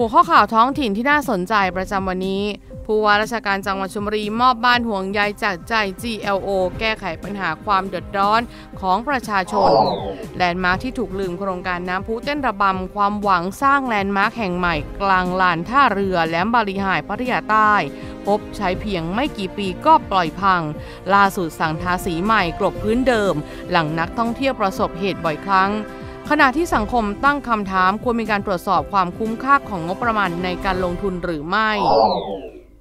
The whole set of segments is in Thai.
หัวข้อข่าวท้องถิ่นที่น่าสนใจประจำวันนี้ผู้ว่าราชการจังหวัดชลบุรีมอบบ้านห่วงใยจากใจ GLO แก้ไขปัญหาความเดือดร้อนของประชาชน แลนด์มาร์คที่ถูกลืมโครงการน้ำพุเต้นระบำ ความหวังสร้างแลนด์มาร์คแห่งใหม่กลางลานท่าเรือแหลมบาิหายพัทยาใต้ พบใช้เพียงไม่กี่ปีก็ปล่อยพังล่าสุดสั่งทาสีใหม่กลบพื้นเดิม หลังนักท่องเที่ยวประสบเหตุบ่อยครั้ง ขณะที่สังคมตั้งคำถามควรมีการตรวจสอบความคุ้มค่าของงบประมาณในการลงทุนหรือไม่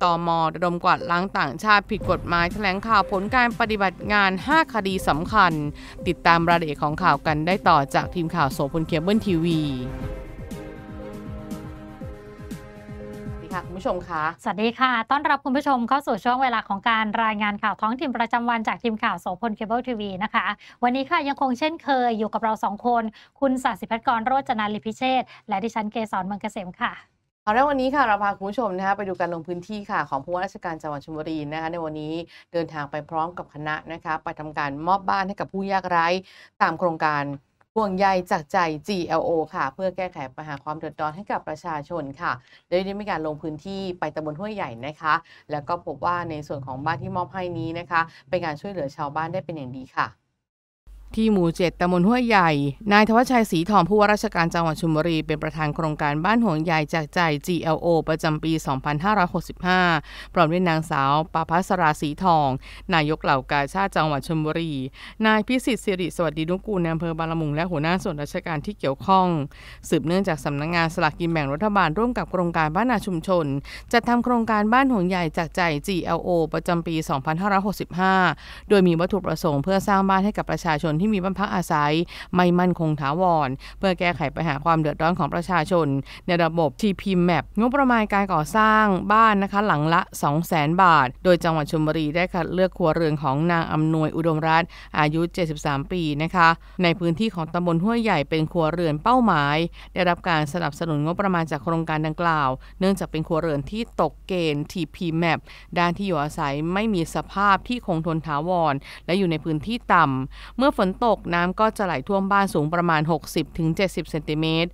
ตมระดมกวาดล้างต่างชาติผิดกฎหมายแถลงข่าวผลการปฏิบัติงาน 5 คดีสำคัญ ติดตามรายละเอียดของข่าวกันได้ต่อจากทีมข่าวโสพลเคเบิลทีวีค่ะ คุณผู้ชมคะสวัสดีค่ะ ต้อนรับคุณผู้ชมเข้าสู่ช่วงเวลาของการรายงานข่าวท้องถิ่นประจำวันจากทีมข่าวโสพลเคเบิลทีวีนะคะ วันนี้ค่ะยังคงเช่นเคยอยู่กับเราสองคน คุณศาสิพัฒกรโรจนาลิพิเชษและดิฉันเกษรมังเกษมค่ะเอาละวันนี้ค่ะเราพาคุณผู้ชมนะคะ ไปดูการลงพื้นที่ค่ะของผู้ว่าราชการจังหวัดชลบุรีนะคะ ในวันนี้ เดินทางไปพร้อมกับคณะนะคะ ไปทำการมอบบ้านให้กับผู้ยากไร้ ตามโครงการห่วงใยจากใจ GLO ค่ะ เพื่อแก้ไขปัญหาความเดือดร้อนให้กับประชาชนค่ะโดยได้มีการลงพื้นที่ไปตำบลห้วย ใหญ่นะคะ แล้วก็พบว่าในส่วนของบ้านที่มอบให้นี้นะคะเป็นการช่วยเหลือชาวบ้านได้เป็นอย่างดีค่ะที่หมู่เจ็ดตำบลห้วยใหญ่ นายทวชัยศรีทองผู้ว่าราชการจังหวัดชลบุรีเป็นประธานโครงการบ้านห่วงใ่จากใจ GLO ประจำปี 2565 พร้อมด้วยนางสาวปาภัสราศรีทอง นายกเหล่ากาชาติจังหวัดชลบุรี นายพิสิทธิ์สิริสวัสดีนุกูลอำเภอบางละมุงและหัวหน้าส่วนราชการที่เกี่ยวข้องสืบเนื่องจากสำนักงงานสลากกินแบ่งรัฐบาลร่วมกับโครงการบ้านนาชุมชนจัดทำโครงการบ้านห่วงใ่จากใจ GLO ประจำปี 2565 โดยมีวัตถุประสงค์เพื่อสร้างบ้านให้กับประชาชนที่มีบ้านพักอาศัยไม่มั่นคงถาวร เพื่อแก้ไขปัญหาความเดือดร้อนของประชาชน ในระบบทีพ์แมปงบประมาณการก่อสร้างบ้านนะคะหลังละ200,000 บาท โดยจังหวัดชลบุรีได้คัดเลือกครัวเรือนของนางอำนวยอุดมรัตน์อายุ 73 ปีนะคะ ในพื้นที่ของตำบลห้วยใหญ่เป็นครัวเรือนเป้าหมาย ได้รับการสนับสนุนงบประมาณจากโครงการดังกล่าวเนื่องจากเป็นครัวเรือนที่ตกเกณฑ์ TP Map ด้านที่อยู่อาศัยไม่มีสภาพที่คงทนถาวรและอยู่ในพื้นที่ต่ำเมื่อฝนนตกน้ำก็จะไหลท่วมบ้านสูงประมาณ 60-70 เซนติเมตร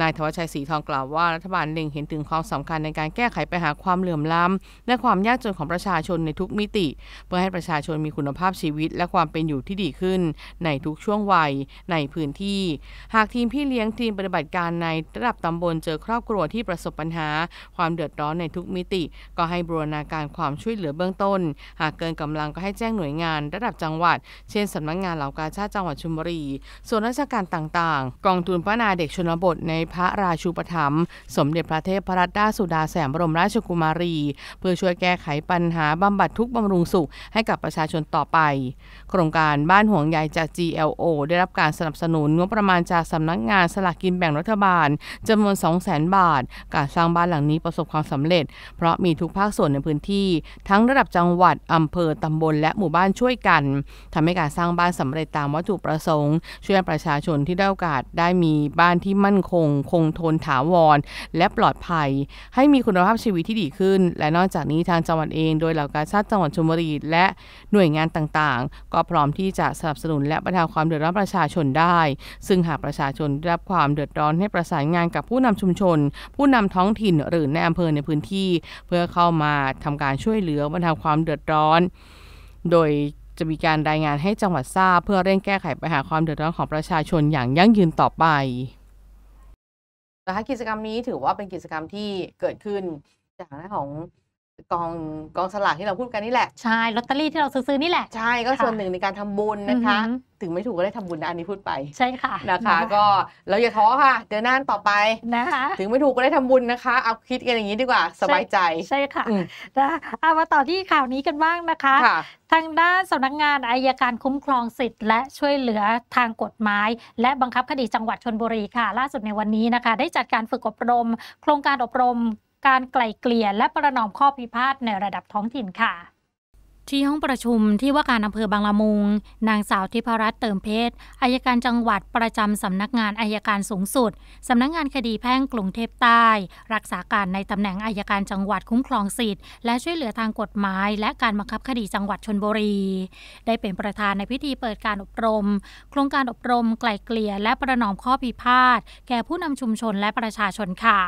นายธวัชชัยศรีทองกล่าวว่า รัฐบาลเล็งเห็นถึงความสำคัญในการแก้ไขปัญหาความเหลื่อมล้ำ และความยากจนของประชาชนในทุกมิติ เพื่อให้ประชาชนมีคุณภาพชีวิต และความเป็นอยู่ที่ดีขึ้นในทุกช่วงวัยในพื้นที่หากทีมพี่เลี้ยงทีมปฏิบัติการในระดับตำบลเจอครอบครัวที่ประสบปัญหา ความเดือดร้อนในทุกมิติ ก็ให้บรูรณาการความช่วยเหลือเบื้องต้น หากเกินกำลังก็ให้แจ้งหน่วยงาน ระดับจังหวัด เช่นสำนักงงานเหล่ากาชาติจังหวัดชุมบุรีส่วนราชการต่าง ๆ กองทุนพัฒนาเด็กชนบทในพระราชูปถัมภ์สมเด็จพระเทพรัตนราชสุดาแสมบรมราชกุมารี เพื่อช่วยแก้ไขปัญหาบำบัดทุกบำรุงสุขให้กับประชาชนต่อไป โครงการบ้านห่วงใยจาก GLO ได้รับการสนับสนุนงบประมาณจากสำนักงานสลากกินแบ่งรัฐบาลจำนวน 200,000 บาท การสร้างบ้านหลังนี้ประสบความสำเร็จเพราะมีทุกภาคส่วนในพื้นที่ ทั้งระดับจังหวัดอำเภอตำบลและหมู่บ้านช่วยกันทำให้การสร้างบ้านสำเร็จตามวัตถุประสงค์ ช่วยประชาชนที่ได้โอกาสได้มีบ้านที่มั่นคงคงทนถาวรและปลอดภัย ให้มีคุณภาพชีวิตที่ดีขึ้น และนอกจากนี้ทางจังหวัดเองโดยเหล่าการชาติจังหวัดชลบุรีและหน่วยงานต่างๆ ก็พร้อมที่จะสนับสนุนและบรรเทาความเดือดร้อนประชาชนได้ ซึ่งหากประชาชนได้รับความเดือดร้อน ให้ประสานงานกับผู้นำชุมชน ผู้นำท้องถิ่นหรือในอำเภอในพื้นที่ เพื่อเข้ามาทำการช่วยเหลือบรรเทาความเดือดร้อน โดยจะมีการรายงานให้จังหวัดทราบ เพื่อเร่งแก้ไขปัญหาความเดือดร้อนของประชาชนอย่างยั่งยืนต่อไปนะคะกิจกรรมนี้ถือว่าเป็นกิจกรรมที่เกิดขึ้นจากหน้าของกองกองสลากที่เราพูดกันนี่แหละใช่ลอตเตอรี่ที่เราซื้อนี่แหละใช่ก็ส่วนหนึ่งในการทำบุญนะคะ ถึงไม่ถูกก็ได้ทำบุญนะอันนี้พูดไป ใช่ค่ะนะคะ ก็เราอย่าท้อค่ะเดินหน้าต่อไปนะคะถึงไม่ถูกก็ได้ทำบุญนะคะเอาคิดกันอย่างนี้ดีกว่าสบายใจใช่ค่ะนะเอามาต่อที่ข่าวนี้กันบ้างนะคะทางด้านสำนักงานอายการคุ้มครองสิทธิ์และช่วยเหลือทางกฎหมายและบังคับคดีจังหวัดชนบุรีค่ะ ล่าสุดในวันนี้นะคะ ได้จัดการฝึกอบรมโครงการอบรมการไกล่เกลี่ยและประนอมข้อพิพาทในระดับท้องถิ่นค่ะ ที่ห้องประชุมที่ว่าการอำเภอบางละมุง นางสาวธิพรัตน์เติมเพชรอายการจังหวัดประจำสำนักงานอายการสูงสุด สำนักงานคดีแพ่งกรุงเทพใต้ รักษาการในตำแหน่งอายการจังหวัดคุ้มครองสิทธิ์และช่วยเหลือทางกฎหมายและการบังคับคดีจังหวัดชนบุรี ได้เป็นประธานในพิธีเปิดการอบรม โครงการอบรม ไกล่เกลี่ย และประนอมข้อพิพาทแก่ผู้นำชุมชนและประชาชนค่ะ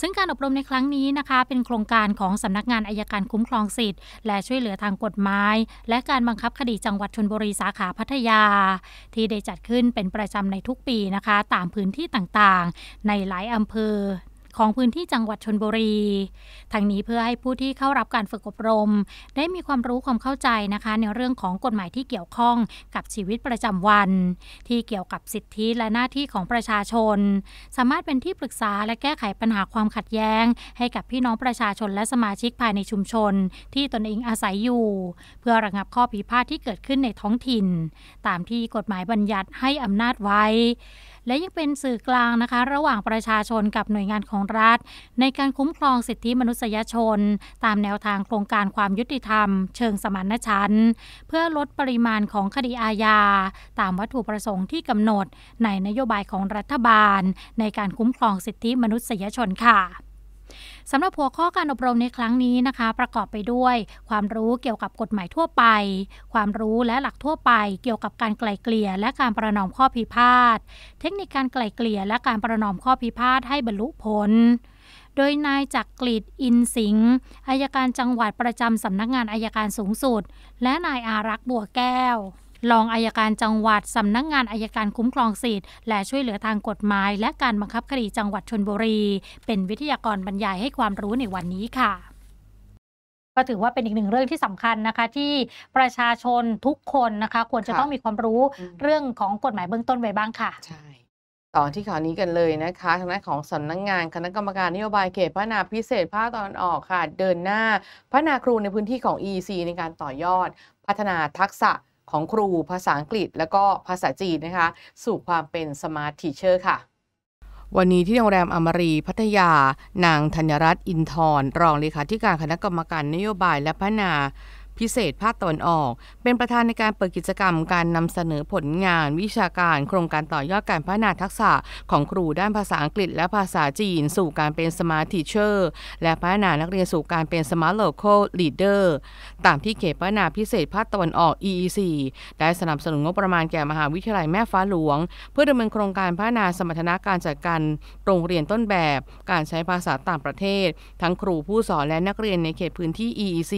ซึ่งการอบรมในครั้งนี้นะคะ เป็นโครงการของสำนักงานอายการคุ้มครองสิทธิ์และช่วยเหลือทางกฎหมายและการบังคับคดีจังหวัดชนบุรีสาขาพัทยา ที่ได้จัดขึ้นเป็นประจำในทุกปีนะคะ ตามพื้นที่ต่างๆ ในหลายอำเภอของพื้นที่จังหวัดชนบุรี ทั้งนี้เพื่อให้ผู้ที่เข้ารับการฝึกอบรม ได้มีความรู้ความเข้าใจนะคะ ในเรื่องของกฎหมายที่เกี่ยวข้องกับชีวิตประจำวัน ที่เกี่ยวกับสิทธิและหน้าที่ของประชาชน สามารถเป็นที่ปรึกษาและแก้ไขปัญหาความขัดแย้ง ให้กับพี่น้องประชาชนและสมาชิกภายในชุมชน ที่ตนเองอาศัยอยู่ เพื่อระงับข้อพิพาทที่เกิดขึ้นในท้องถิ่น ตามที่กฎหมายบัญญัติให้อำนาจไว้และยังเป็นสื่อกลางนะคะ ระหว่างประชาชนกับหน่วยงานของรัฐ ในการคุ้มครองสิทธิมนุษยชน ตามแนวทางโครงการความยุติธรรม เชิงสมานฉันท์เพื่อลดปริมาณของคดีอาญาตามวัตถุประสงค์ที่กำหนดในนโยบายของรัฐบาล ในการคุ้มครองสิทธิมนุษยชนค่ะสำหรับหัวข้อการอบรมในครั้งนี้นะคะ ประกอบไปด้วย ความรู้เกี่ยวกับกฎหมายทั่วไป ความรู้และหลักทั่วไป เกี่ยวกับการไกล่เกลี่ยและการประนอมข้อพิพาทเทคนิคการไกล่เกลี่ยและการประนอมข้อพิพาทให้บรรลุผล โดยนายจักกริดอินสิงห์อายการจังหวัดประจำสำนักงานอายการสูงสุด และนายอารักษ์บัวแก้วรองอายการจังหวัดสำนักงงานอายการคุ้มครองสิทธิ์และช่วยเหลือทางกฎหมาย และการบังคับคดีจังหวัดชนบุรี เป็นวิทยากรบรรยายให้ความรู้ในวันนี้ค่ะ ก็ถือว่าเป็นอีกหนึ่งเรื่องที่สำคัญนะคะที่ประชาชนทุกคนนะคะ ควรจะต้องมีความรู้เรื่องของกฎหมายเบื้องต้นไว้บ้างค่ะ ใช่ต่อที่ข่าวนี้กันเลยนะคะทางด้านของสำนักงงานคณะกรรมการนโยบายเขตพัฒนาพิเศษภาคตอนออกค่ะเดินหน้าพัฒนาครูในพื้นที่ของ EC ในการต่อยอด พัฒนาทักษะของครูภาษาอังกฤษ และก็ภาษาจีนนะคะ สู่ความเป็นสมาร์ททีเชอร์ค่ะ วันนี้ที่โรงแรมอมรีพัทยา นางธัญรัตน์อินทร์รองเลขาธิการคณะกรรมการนโยบายและพัฒนาพิเศษภาคตะวันออก เป็นประธานในการเปิดกิจกรรมการนำเสนอผลงานวิชาการ โครงการต่อยอดการพัฒนาทักษะ ของครูด้านภาษาอังกฤษและภาษาจีน สู่การเป็นสมาร์ททีเชอร์และพัฒนานักเรียนสู่การเป็นสมาร์ทโลเคอลลีดเดอร์ตามที่เขตพัฒนาพิเศษภาคตะวันออก EEC ได้สนับสนุนงบประมาณแก่มหาวิทยาลัยแม่ฟ้าหลวง เพื่อดำเนินโครงการพัฒนาสมรรถนะการจัดการโรงเรียนต้นแบบ การใช้ภาษาต่างประเทศ ทั้งครูผู้สอนและนักเรียนในเขตพื้นที่ EEC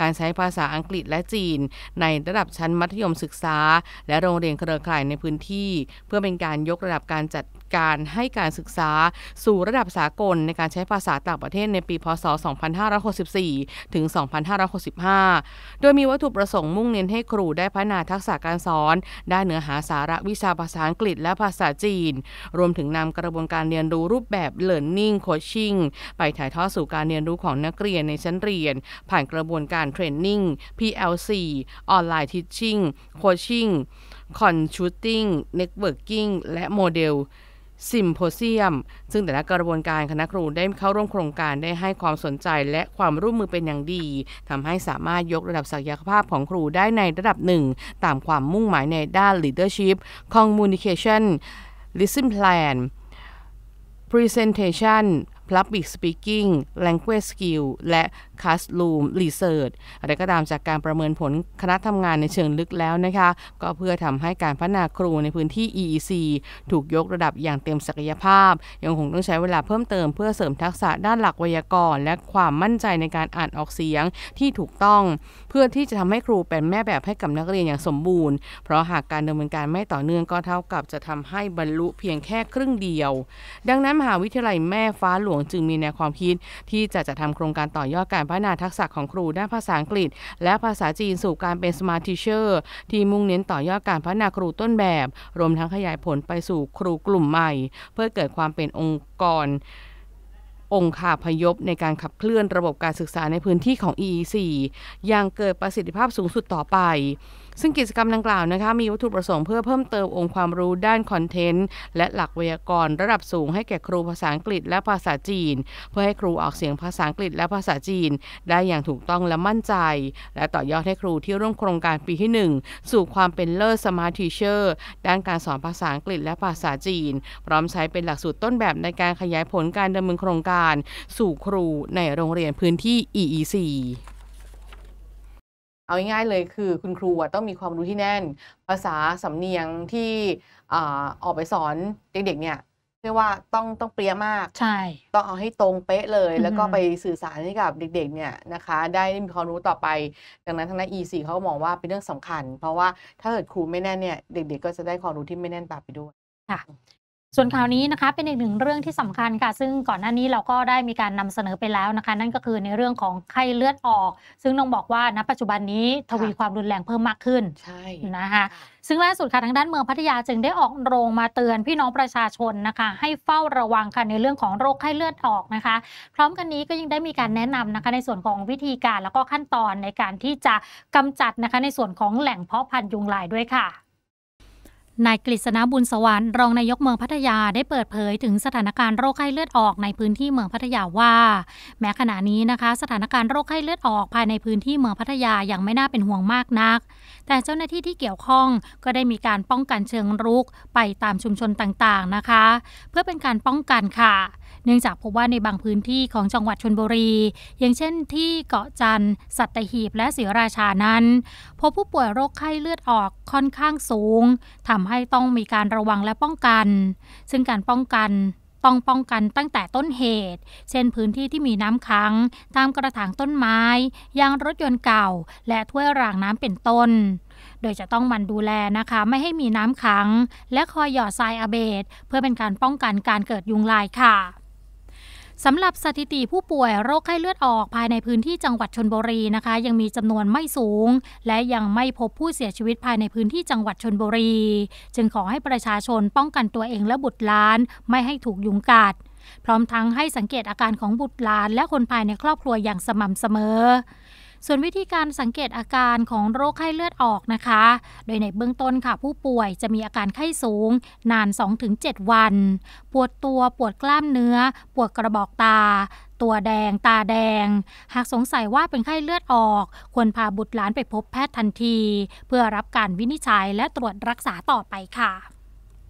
การใช้ภาาษาอังกฤษและจีนในระดับชั้นมัธยมศึกษา และโรงเรียนเครือข่ายในพื้นที่ เพื่อเป็นการยกระดับการจัดการให้การศึกษาสู่ระดับสากลในการใช้ภาษาต่างประเทศในปีพศ 2564 ถึง 2565 โดยมีวัตถุประสงค์มุ่งเน้นให้ครูได้พัฒนาทักษะการสอน ได้เนื้อหาสาระวิชาภาษาอังกฤษและภาษาจีน รวมถึงนำกระบวนการเรียนรู้รูปแบบ Learning Coaching ไปถ่ายทอดสู่การเรียนรู้ของนักเรียนในชั้นเรียน ผ่านกระบวนการ Training PLC Online Teaching Coaching c o n s u l t i n g n e t w o r k i n g และโมเดลซิมโพเซียมซึ่งแต่ละกระบวนการคณะครูได้เข้าร่วมโครงการได้ให้ความสนใจและความร่วมมือเป็นอย่างดี ทำให้สามารถยกระดับศักยภาพของครูได้ในระดับหนึ่ง ตามความมุ่งหมายในด้าน leadership communication listen plan presentation public speaking language skill และคัสลูมรีเสิร์ชอะไรก็ตามจากการประเมินผลคณะทำงานในเชิงลึกแล้วนะคะ ก็เพื่อทำให้การพัฒนาครูในพื้นที่ EEC ถูกยกระดับอย่างเต็มศักยภาพ ยังคงต้องใช้เวลาเพิ่มเติมเพื่อเสริมทักษะด้านหลักไวยากรณ์ และความมั่นใจในการอ่านออกเสียงที่ถูกต้อง เพื่อที่จะทำให้ครูเป็นแม่แบบให้กับนักเรียนอย่างสมบูรณ์ เพราะหากการดำเนินการไม่ต่อเนื่องก็เท่ากับ จะทำให้บรรลุเพียงแค่ครึ่งเดียว ดังนั้นมหาวิทยาลัยแม่ฟ้าหลวงจึงมีแนวความคิด ที่จะจัดทำโครงการต่อยอดการพัฒนาทักษะของครูด้านภาษาอังกฤษ และภาษาจีนสู่การเป็นสมาร์ทเชอร์ที่มุ่งเน้นต่อยอดการพัฒนาครูต้นแบบ รวมทั้งขยายผลไปสู่ครูกลุ่มใหม่ เพื่อเกิดความเป็นองค์กร องค์คาพยพในการขับเคลื่อนระบบการศึกษาในพื้นที่ของ EEC ย่างเกิดประสิทธิภาพสูงสุดต่อไปซึ่งกิจกรรมดังกล่าวนะคะมีวัตถุประสงค์เพื่อเพิ่มเติมองค์ความรู้ด้านคอนเทนต์ และหลักไวยากรณ์ ระดับสูงให้แก่ครูภาษาอังกฤษและภาษาจีน เพื่อให้ครูออกเสียงภาษาอังกฤษและภาษาจีนได้อย่างถูกต้องและมั่นใจ และต่อยอดให้ครูที่ร่วมโครงการปีที่ 1 สู่ความเป็นเลิศสมาร์ทเชอร์ด้านการสอนภาษาอังกฤษและภาษาจีน พร้อมใช้เป็นหลักสูตรต้นแบบในการขยายผลการดำเนินโครงการ สู่ครูในโรงเรียนพื้นที่ EEC เอาง่ายๆเลยคือคุณครูต้องมีความรู้ที่แน่น ภาษาสำเนียงที่ออกไปสอนเด็ก ๆเนี่ยเรียกว่าต้องต้องเปรี้ยมากใช่ต้องเอาให้ตรงเป๊ะเลยแล้วก็ไปสื่อสารให้กับเด็กๆเนี่ยนะคะ ได้มีความรู้ต่อไปดังนั้นทางนั้น E4 เขามองว่าเป็นเรื่องสำคัญ เพราะว่าถ้าเกิดครูไม่แน่นเนี่ยเด็ก ๆ ก็จะได้ความรู้ที่ไม่แน่นตามไปด้วยค่ะส่วนข่าวนี้นะคะเป็นอีกหนึ่งเรื่องที่สำคัญค่ะ ซึ่งก่อนหน้านี้เราก็ได้มีการนำเสนอไปแล้วนะคะ นั่นก็คือในเรื่องของไข้เลือดออก ซึ่งต้องบอกว่าณปัจจุบันนี้ ทวีความรุนแรงเพิ่มมากขึ้นใช่นะคะซึ่งล่าสุดค่ะทางด้านเมืองพัทยาจึงได้ออกโรงมาเตือนพี่น้องประชาชนนะคะ ให้เฝ้าระวังค่ะในเรื่องของโรคไข้เลือดออกนะคะ พร้อมกันนี้ก็ยังได้มีการแนะนำนะคะในส่วนของวิธีการแล้วก็ขั้นตอนในการที่จะกำจัดนะคะในส่วนของแหล่งเพาะพันธุ์ยุงลายด้วยค่ะนายกฤษณะบุญสวรรค์รองนายกเมืองพัทยาได้เปิดเผยถึงสถานการณ์โรคไข้เลือดออกในพื้นที่เมืองพัทยาว่า แม้ขณะนี้นะคะ สถานการณ์โรคไข้เลือดออกภายในพื้นที่เมืองพัทยายังไม่น่าเป็นห่วงมากนัก แต่เจ้าหน้าที่ที่เกี่ยวข้องก็ได้มีการป้องกันเชิงรุกไปตามชุมชนต่างๆนะคะ เพื่อเป็นการป้องกันค่ะเนื่องจากพบว่าในบางพื้นที่ของจังหวัดชนบุรี อย่างเช่นที่เกาะจันทร์ สัตหีบและศรีราชานั้น พบผู้ป่วยโรคไข้เลือดออกค่อนข้างสูง ทำให้ต้องมีการระวังและป้องกัน ซึ่งการป้องกัน ต้องป้องกันตั้งแต่ต้นเหตุ เช่นพื้นที่ที่มีน้ำค้างตามกระถางต้นไม้ยางรถยนต์เก่า และถ้วยรางน้ำเป็นต้น โดยจะต้องมันดูแลนะคะไม่ให้มีน้ำค้างและคอยหยอดทรายอเบดเพื่อเป็นการป้องกันการเกิดยุงลายค่ะสำหรับสถิติผู้ป่วย โรคไข้เลือดออกภายในพื้นที่จังหวัดชนบุรีนะคะ ยังมีจำนวนไม่สูง และยังไม่พบผู้เสียชีวิตภายในพื้นที่จังหวัดชนบุรี จึงขอให้ประชาชนป้องกันตัวเองและบุตรหลานไม่ให้ถูกยุงกัดพร้อมทั้งให้สังเกตอาการของบุตรหลาน และคนภายในครอบครัวอย่างสม่ำเสมอส่วนวิธีการสังเกตอาการของโรคไข้เลือดออกนะคะ โดยในเบื้องต้นค่ะ ผู้ป่วยจะมีอาการไข้สูงนาน 2-7 วัน ปวดตัวปวดกล้ามเนื้อปวดกระบอกตา ตัวแดงตาแดง หากสงสัยว่าเป็นไข้เลือดออกควรพาบุตรหลานไปพบแพทย์ทันที เพื่อรับการวินิจฉัยและตรวจรักษาต่อไปค่ะ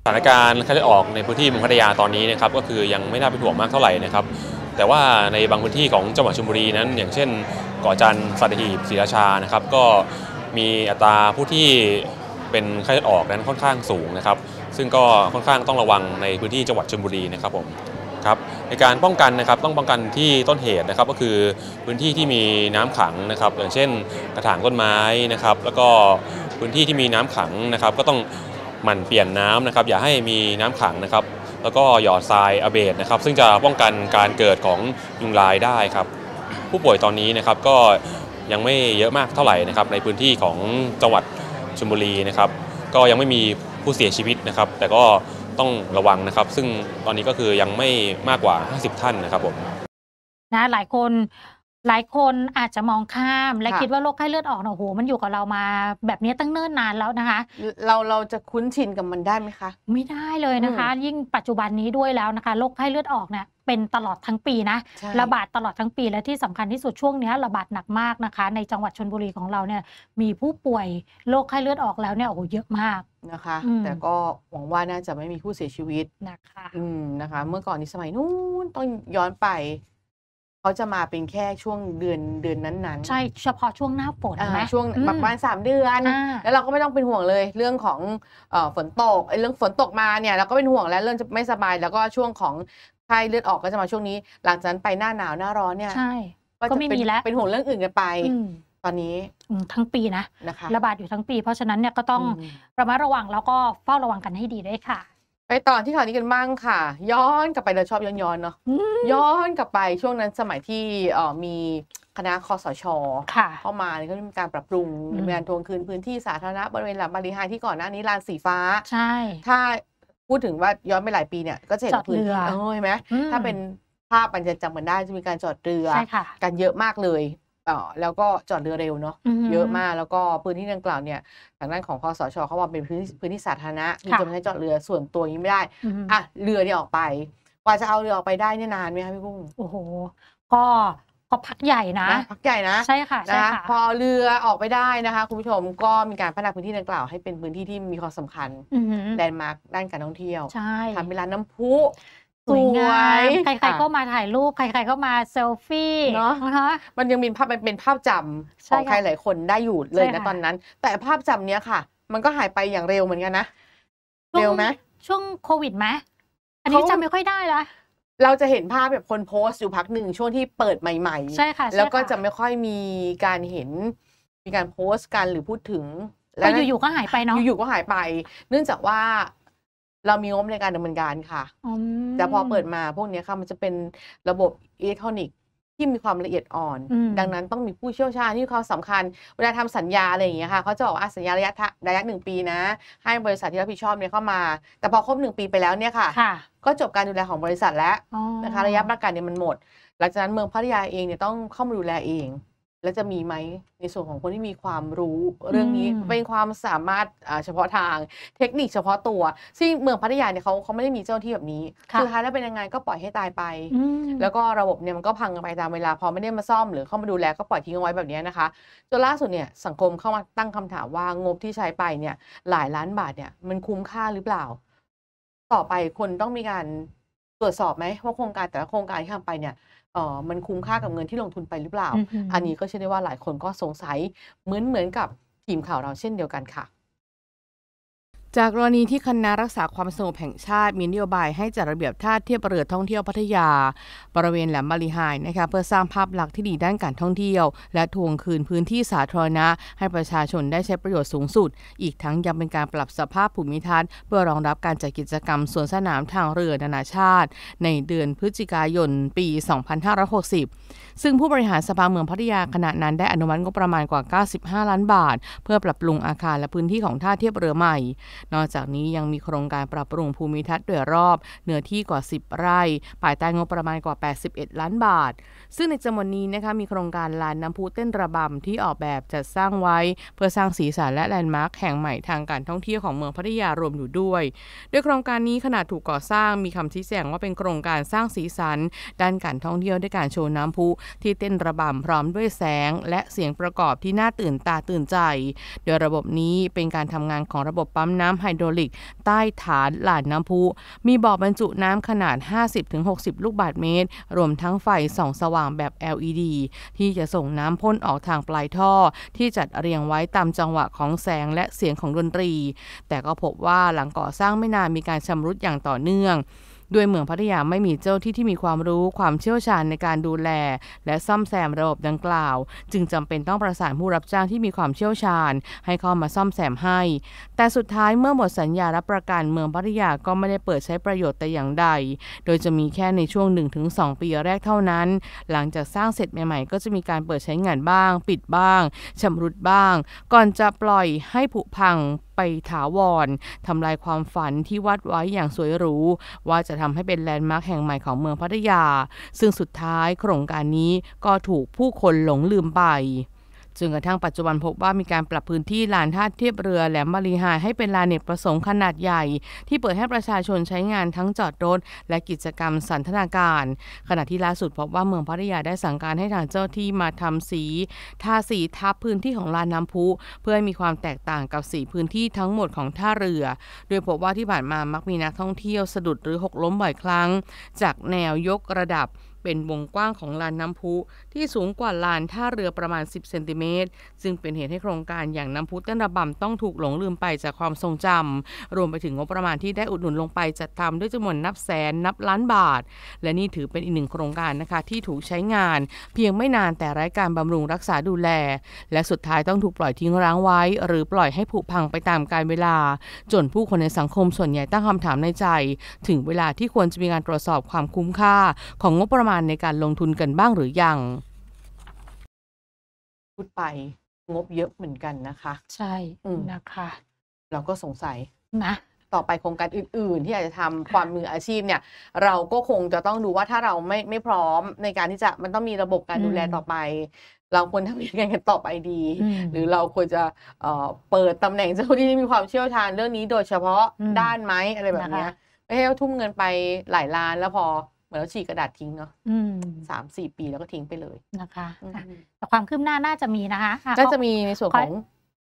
สถานการณ์ไข้เลือดออกในพื้นที่มุงพัทยาตอนนี้นะครับ ก็คือยังไม่น่าเป็นห่วงมากเท่าไหร่นะครับแต่ว่าในบางพื้นที่ของจังหวัดชุมบุรีนั้น อย่างเช่นเกาะจันทร์สัตหีบศรีราชานะครับ ก็มีอัตราผู้ที่เป็นไข้เลือดออกนั้นค่อนข้างสูงนะครับ ซึ่งก็ค่อนข้างต้องระวังในพื้นที่จังหวัดชลบุรีนะครับผมครับ ในการป้องกันนะครับต้องป้องกันที่ต้นเหตุนะครับก็คือพื้นที่ที่มีน้ำขังนะครับ อย่างเช่นกระถางต้นไม้นะครับแล้วก็พื้นที่ที่มีน้ำขังนะครับ ก็ต้องหมั่นเปลี่ยนน้ำนะครับอย่าให้มีน้ำขังนะครับแล้วก็หยอดทรายอเบดนะครับซึ่งจะป้องกันการเกิดของยุงลายได้ครับ ผู้ป่วยตอนนี้นะครับก็ยังไม่เยอะมากเท่าไหร่นะครับในพื้นที่ของจังหวัดชลบุรีนะครับก็ยังไม่มีผู้เสียชีวิตนะครับ แต่ก็ต้องระวังนะครับ ซึ่งตอนนี้ก็คือยังไม่มากกว่า 50 ท่านนะครับผมนะหลายคนหลายคนอาจจะมองข้ามและคิดว่าโรคไข้เลือดออกเนาะโอ้โห มันอยู่กับเรามาแบบนี้ตั้งเนิ่นนานแล้วนะคะ เราเราจะคุ้นชินกับมันได้ไหมคะ ไม่ได้เลยนะคะ ยิ่งปัจจุบันนี้ด้วยแล้วนะคะโรคไข้เลือดออกเนี่ยเป็นตลอดทั้งปีนะระบาดตลอดทั้งปีและที่สำคัญที่สุดช่วงนี้ระบาดหนักมากนะคะ ในจังหวัดชนบุรีของเราเนี่ยมีผู้ป่วยโรคไข้เลือดออกแล้วเนี่ยโอ้โหเยอะมากนะคะ แต่ก็หวังว่าน่าจะไม่มีผู้เสียชีวิตนะคะ อืมนะคะ เมื่อก่อนนี้สมัยนู้นต้องย้อนไปเขาจะมาเป็นแค่ช่วงเดือนเดือนนั้นๆ ใช่เฉพาะช่วงหน้าฝนไหมช่วงประมาณสามเดือนแล้วเราก็ไม่ต้องเป็นห่วงเลยเรื่องของฝนตกเรื่องฝนตกมาเนี่ยเราก็เป็นห่วงแล้วเรื่องจะไม่สบาย แล้วก็ช่วงของไข้เลือดออกก็จะมาช่วงนี้ หลังจากนั้นไปหน้าหนาวหน้าร้อนเนี่ยใช่ก็ไม่มีแล้วเป็นห่วงเรื่องอื่นกันไปตอนนี้ทั้งปีนะนะคะระบาดอยู่ทั้งปีเพราะฉะนั้นเนี่ยก็ต้องระมัดระวังแล้วก็เฝ้าระวังกันให้ดีด้วยค่ะไปต่อที่ข่าวนี้กันบ้างค่ะ ย้อนกลับไปเราชอบย้อนย้อนเนาะย้อนกลับไปช่วงนั้นสมัยที่มีคณะคอสชเข้ามาก็มีการปรับปรุงมีการทวงคืนพื้นที่สาธารณะบริเวณหลังบริหารที่ก่อนหน้านี้ลานสีฟ้าใช่ ถ้าพูดถึงว่าย้อนไปหลายปีเนี่ยก็จะเห็นพื้นที่ใช่ไหมถ้าเป็นภาพมันจะจำมันได้จะมีการจอดเรือกันเยอะมากเลยออแล้วก็จอดเรือเร็วเนาะเยอะมากแล้วก็พื้นที่ดังกล่าวเนี่ยทางด้านของคอสชเขาบอกเป็นพื้นพื้นที่สาธารณะมีจำให้จอดเรือส่วนตัวนี้ไม่ได้อ่ะเรือเนี่ยออกไปกว่าจะเอาเรือออกไปได้เนี่ยนานไหมคะพี่กุ้งโอ้โหก็พอพักใหญ่นะ พักใหญ่นะ ใช่ค่ะใช่ค่ะ พอเรือออกไปได้นะคะ คุณผู้ชมก็มีการพัฒนาพื้นที่ดังกล่าวให้เป็นพื้นที่ที่มีความสำคัญแลนด์มาร์กด้านการท่องเที่ยวใช่ทำเป็นร้านน้ำพุวยงามใคร ๆ ก็มาถ่ายรูป ใครๆก็มาเซลฟี่เนาะมันยังมีภาพมันเป็นภาพจำของใครหลายคนได้อยู่เลยนะตอนนั้น แต่ภาพจำเนี้ยค่ะ มันก็หายไปอย่างเร็วเหมือนกันนะ เร็วไหมช่วงโควิดไหมอันนี้จำไม่ค่อยได้ละเราจะเห็นภาพแบบคนโพสต์อยู่พักหนึ่ง ช่วงที่เปิดใหม่ๆใช่ค่ะแล้วก็จะไม่ค่อยมีการเห็นมีการโพสต์กันหรือพูดถึง แล้วอยู่ๆก็หายไปเนาะอยู่ๆก็หายไป เนื่องจากว่าเรามีงบในการดำเนินการค่ะแต่พอเปิดมาพวกนี้ค่ะมันจะเป็นระบบอิเล็กทรอนิกส์ที่มีความละเอียดอ่อน ดังนั้นต้องมีผู้เชี่ยวชาญที่เขาสสำคัญเวลาทำสัญญา อะไรอย่างเงี้ยค่ะเขาจะบอกว่าสัญญาระยะระยะหนึ่งปีนะ ให้บริษัทที่รับผิดชอบเนี่ยเข้ามา แต่พอครบหนึ่งปีไปแล้วเนี่ยค่ะ ก็จบการดูแลของบริษัทแล้วนะคะระยะประกันเนี่ยมันหมด หลังจากนั้นเมืองพัทยาเองเนี่ยต้องเข้ามาดูแลเองแล้วจะมีไหมในส่วนของคนที่มีความรู้เรื่องนี้เป็นความสามารถเฉพาะทางเทคนิคเฉพาะตัวซึ่งเมืองพัทยาเนี่ยเขาเขาไม่ได้มีเจ้าที่แบบนี้สุดท้ายแล้วเป็นยังไงก็ปล่อยให้ตายไปแล้วก็ระบบเนี่ยมันก็พังไปตามเวลาพอไม่ได้มาซ่อม หรือเข้ามาดูแลก็ปล่อยทิ้งเอาไว้แบบนี้นะคะจนล่าสุดเนี่ย สังคมเข้ามาตั้งคำถามว่างบที่ใช้ไปเนี่ย หลายล้านบาทเนี่ยมันคุ้มค่าหรือเปล่า ต่อไปคนต้องมีการตรวจสอบไหมว่าโครงการแต่ละโครงการที่ทำไปเนี่ยออมันคุ้มค่ากับเงินที่ลงทุนไปหรือเปล่า อันนี้ก็เชื่อได้ว่าหลายคนก็สงสัย เหมือนเหมือนกับทีมข่าวเราเช่นเดียวกันค่ะจากกรณีที่คณะรักษาความสงบแห่งชาติมีนโยบายให้จัดระเบียบท่าเทียบเรือท่องเที่ยวพัทยาบริเวณแหลมบาลีไฮนะคะเพื่อสร้างภาพลักษณ์ที่ดีด้านการท่องเที่ยว และทวงคืนพื้นที่สาธารณะให้ประชาชนได้ใช้ประโยชน์สูงสุด อีกทั้งยังเป็นการปรับสภาพภูมิทัศน์ เพื่อรองรับการจัดกิจกรรมสวนสนามทางเรือนานาชาติ ในเดือนพฤศจิกายนปี 2560 ซึ่งผู้บริหารสภาเมืองพัทยาขณะนั้นได้อนุมัติงบประมาณกว่า 95 ล้านบาท เพื่อปรับปรุงอาคารและพื้นที่ของท่าเทียบเรือใหม่นอกจากนี้ยังมีโครงการปรับปรุงภูมิทัศน์โดยรอบ เนื้อที่กว่า 10 ไร่ภายใต้งบประมาณกว่า 81 ล้านบาท ซึ่งในจำนวนนี้นะคะมีโครงการลานน้ำพุเต้นระบำที่ออกแบบจัดสร้างไว้ เพื่อสร้างสีสันและแลนด์มาร์คแห่งใหม่ ทางการท่องเที่ยวของเมืองพัทยารวมอยู่ด้วย โดยโครงการนี้ขนาดถูกก่อสร้าง มีคำชี้แจงว่าเป็นโครงการสร้างสีสัน ด้านการท่องเที่ยวด้วยการโชว์น้ำพุที่เต้นระบำพร้อมด้วยแสง และเสียงประกอบที่น่าตื่นตาตื่นใจ โดยระบบนี้เป็นการทำงานของระบบปั๊มน้ำำไฮโดรลิกใต้ฐานหลานน้ำพุมีบ่อบรรจุน้ำขนาด 50-60 ลูกบาทเมตร รวมทั้งไฟส่องสว่างแบบ LED ที่จะส่งน้ำพ่นออกทางปลายท่อ ที่จัดเรียงไว้ตามจังหวะของแสงและเสียงของดนตรี แต่ก็พบว่าหลังก่อสร้างไม่นานมีการชำรุดอย่างต่อเนื่องด้วยเมืองพัทยาไม่มีเจ้าที่ที่มีความรู้ความเชี่ยวชาญในการดูแล และซ่อมแซมระบบดังกล่าว จึงจำเป็นต้องประสานผู้รับจ้างที่มีความเชี่ยวชาญ ให้เข้ามาซ่อมแซมให้ แต่สุดท้ายเมื่อหมดสัญญารับประกันเมืองพัทยาก็ไม่ได้เปิดใช้ประโยชน์แต่อย่างใด โดยจะมีแค่ในช่วง1-2ปีแรกเท่านั้น หลังจากสร้างเสร็จใหม่ ๆ ก็จะมีการเปิดใช้งานบ้าง ปิดบ้างชำรุดบ้าง ก่อนจะปล่อยให้ผุพังไปถาวรทำลายความฝันที่วาดไว้อย่างสวยหรูว่าจะทำให้เป็นแลนด์มาร์คแห่งใหม่ของเมืองพัทยา ซึ่งสุดท้ายโครงการนี้ก็ถูกผู้คนหลงลืมไปจนกระทั่งปัจจุบันพบว่ามีการปรับพื้นที่ลานท่าเทียบเรือแหลมบารีไฮให้เป็นลานเนกประสงค์ขนาดใหญ่ ที่เปิดให้ประชาชนใช้งานทั้งจอดรถและกิจกรรมสันทนาการ ขณะที่ล่าสุดพบว่าเมืองพัทยาได้สั่งการให้ทางเจ้าที่มาทำสีทาสีทับพื้นที่ของลานน้าพุ เพื่อให้มีความแตกต่างกับสีพื้นที่ทั้งหมดของท่าเรือ โดยพบว่าที่ผ่านมามักมีนักท่องเที่ยวสะดุดหรือหกล้มบ่อยครั้งจากแนวยกระดับเป็นวงกว้างของลานน้ำพุ ที่สูงกว่าลานท่าเรือประมาณ 10เซนติเมตร ซึ่งเป็นเหตุให้โครงการอย่างน้ำพุเต้นระบำต้องถูกหลงลืมไปจากความทรงจำรวมไปถึงงบประมาณที่ได้อุดหนุนลงไปจัดทำด้วยจำนวนนับแสน นับล้านบาท และนี่ถือเป็นอีกหนึ่งโครงการนะคะที่ถูกใช้งาน เพียงไม่นานแต่รร้การบำรุงรักษาดูแล และสุดท้ายต้องถูกปล่อยทิ้งร้างไว้ หรือปล่อยให้ผุพังไปตามกาลเวลา จนผู้คนในสังคมส่วนใหญ่ตั้งคำถามในใจ ถึงเวลาที่ควรจะมีการตรวจสอบความคุ้มค่าของงบประมาณณในการลงทุนกันบ้างหรือยัง พูดไปงบเยอะเหมือนกันนะคะ ใช่นะคะ เราก็สงสัยนะ ต่อไปโครงการอื่นๆ ที่อาจจะทำความมืออาชีพเนี่ย เราก็คงจะต้องดูว่าถ้าเราไม่ไม่พร้อม ในการที่จะมันต้องมีระบบการดูแลต่อไป เราควรทำยังไงกันต่อไปดี หรือเราควรจะเปิดตำแหน่งเจ้าที่ที่มีความเชี่ยวชาญ เรื่องนี้โดยเฉพาะด้านไหมอะไรแบบนี้ไม่ให้ทุ่มเงินไปหลายล้านแล้วพอเหมือนเราฉีกกระดาษทิ้งเนาะสามสี่ปีแล้วก็ทิ้งไปเลยนะคะแต่ความคืบหน้าน่าจะมีนะคะก็จะมี ในส่วนของ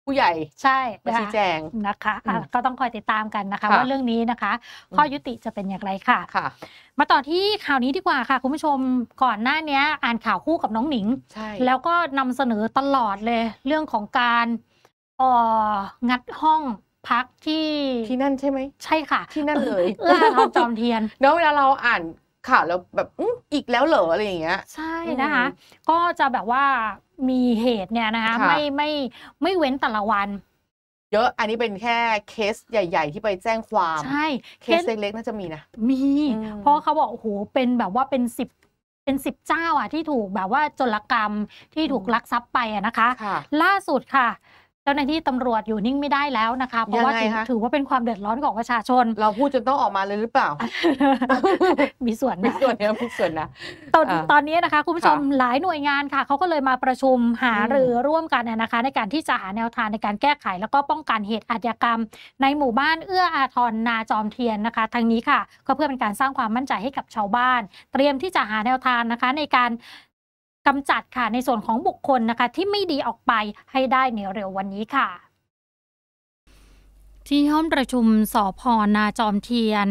ผู้ใหญ่ใช่มาชี้แจงนะคะ ก็ต้องคอยติดตามกันนะคะว่าเรื่องนี้นะคะ ข้อยุติจะเป็นอย่างไรค่ะ ค่ะ มาต่อที่ข่าวนี้ดีกว่าค่ะ คุณผู้ชมก่อนหน้านี้อ่านข่าวคู่กับน้องหนิง แล้วก็นำเสนอตลอดเลย เรื่องของการอองัดห้องพักที่ที่นั่นใช่ไหมใช่ค่ะ ที่นั่นเลยเราจอมเทียนเนาะเวลาเราอ่านข่าวแล้วแบบอีกแล้วเหรออะไรอย่างเงี้ย ใช่ นะคะ ก็จะแบบว่ามีเหตุเนี่ยนะคะไม่ไม่ไม่เว้นแต่ละวันเยอะอันนี้เป็นแค่เคสใหญ่ ๆ ที่ไปแจ้งความใช่เคสเล็กๆน่าจะมีนะมี เพราะเขาบอกโอ้โหเป็นแบบว่าเป็นสิบเป็นสิบเจ้าอ่ะ ที่ถูกแบบว่าจลกรรมที่ถูกลักทรัพย์ไปอะนะคะล่าสุดค่ะจ้าหน้าที่ตำรวจอยู่นิ่งไม่ได้แล้วนะคะ เพราะว่าถือว่าเป็นความเดือดร้อนของประชาชน เราพูดจนต้องออกมาเลยหรือเปล่า มีส่วนนะมีส่วนนะมีส่วนนะ ตอนตอนนี้นะคะ คุณผู้ชมหลายหน่วยงานค่ะ เขาก็เลยมาประชุมหารือร่วมกันนะคะ ในการที่จะหาแนวทางในการแก้ไข แล้วก็ป้องกันเหตุอาชญากรรม ในหมู่บ้านเอื้ออาทรนาจอมเทียนนะคะทางนี้ค่ะ ก็เพื่อเป็นการสร้างความมั่นใจให้กับชาวบ้าน เตรียมที่จะหาแนวทางนะคะในการกำจัดค่ะในส่วนของบุคคลนะคะที่ไม่ดีออกไปให้ได้ในเร็ววันนี้ค่ะที่ห้องประชุมสอพอนาจอมเทียน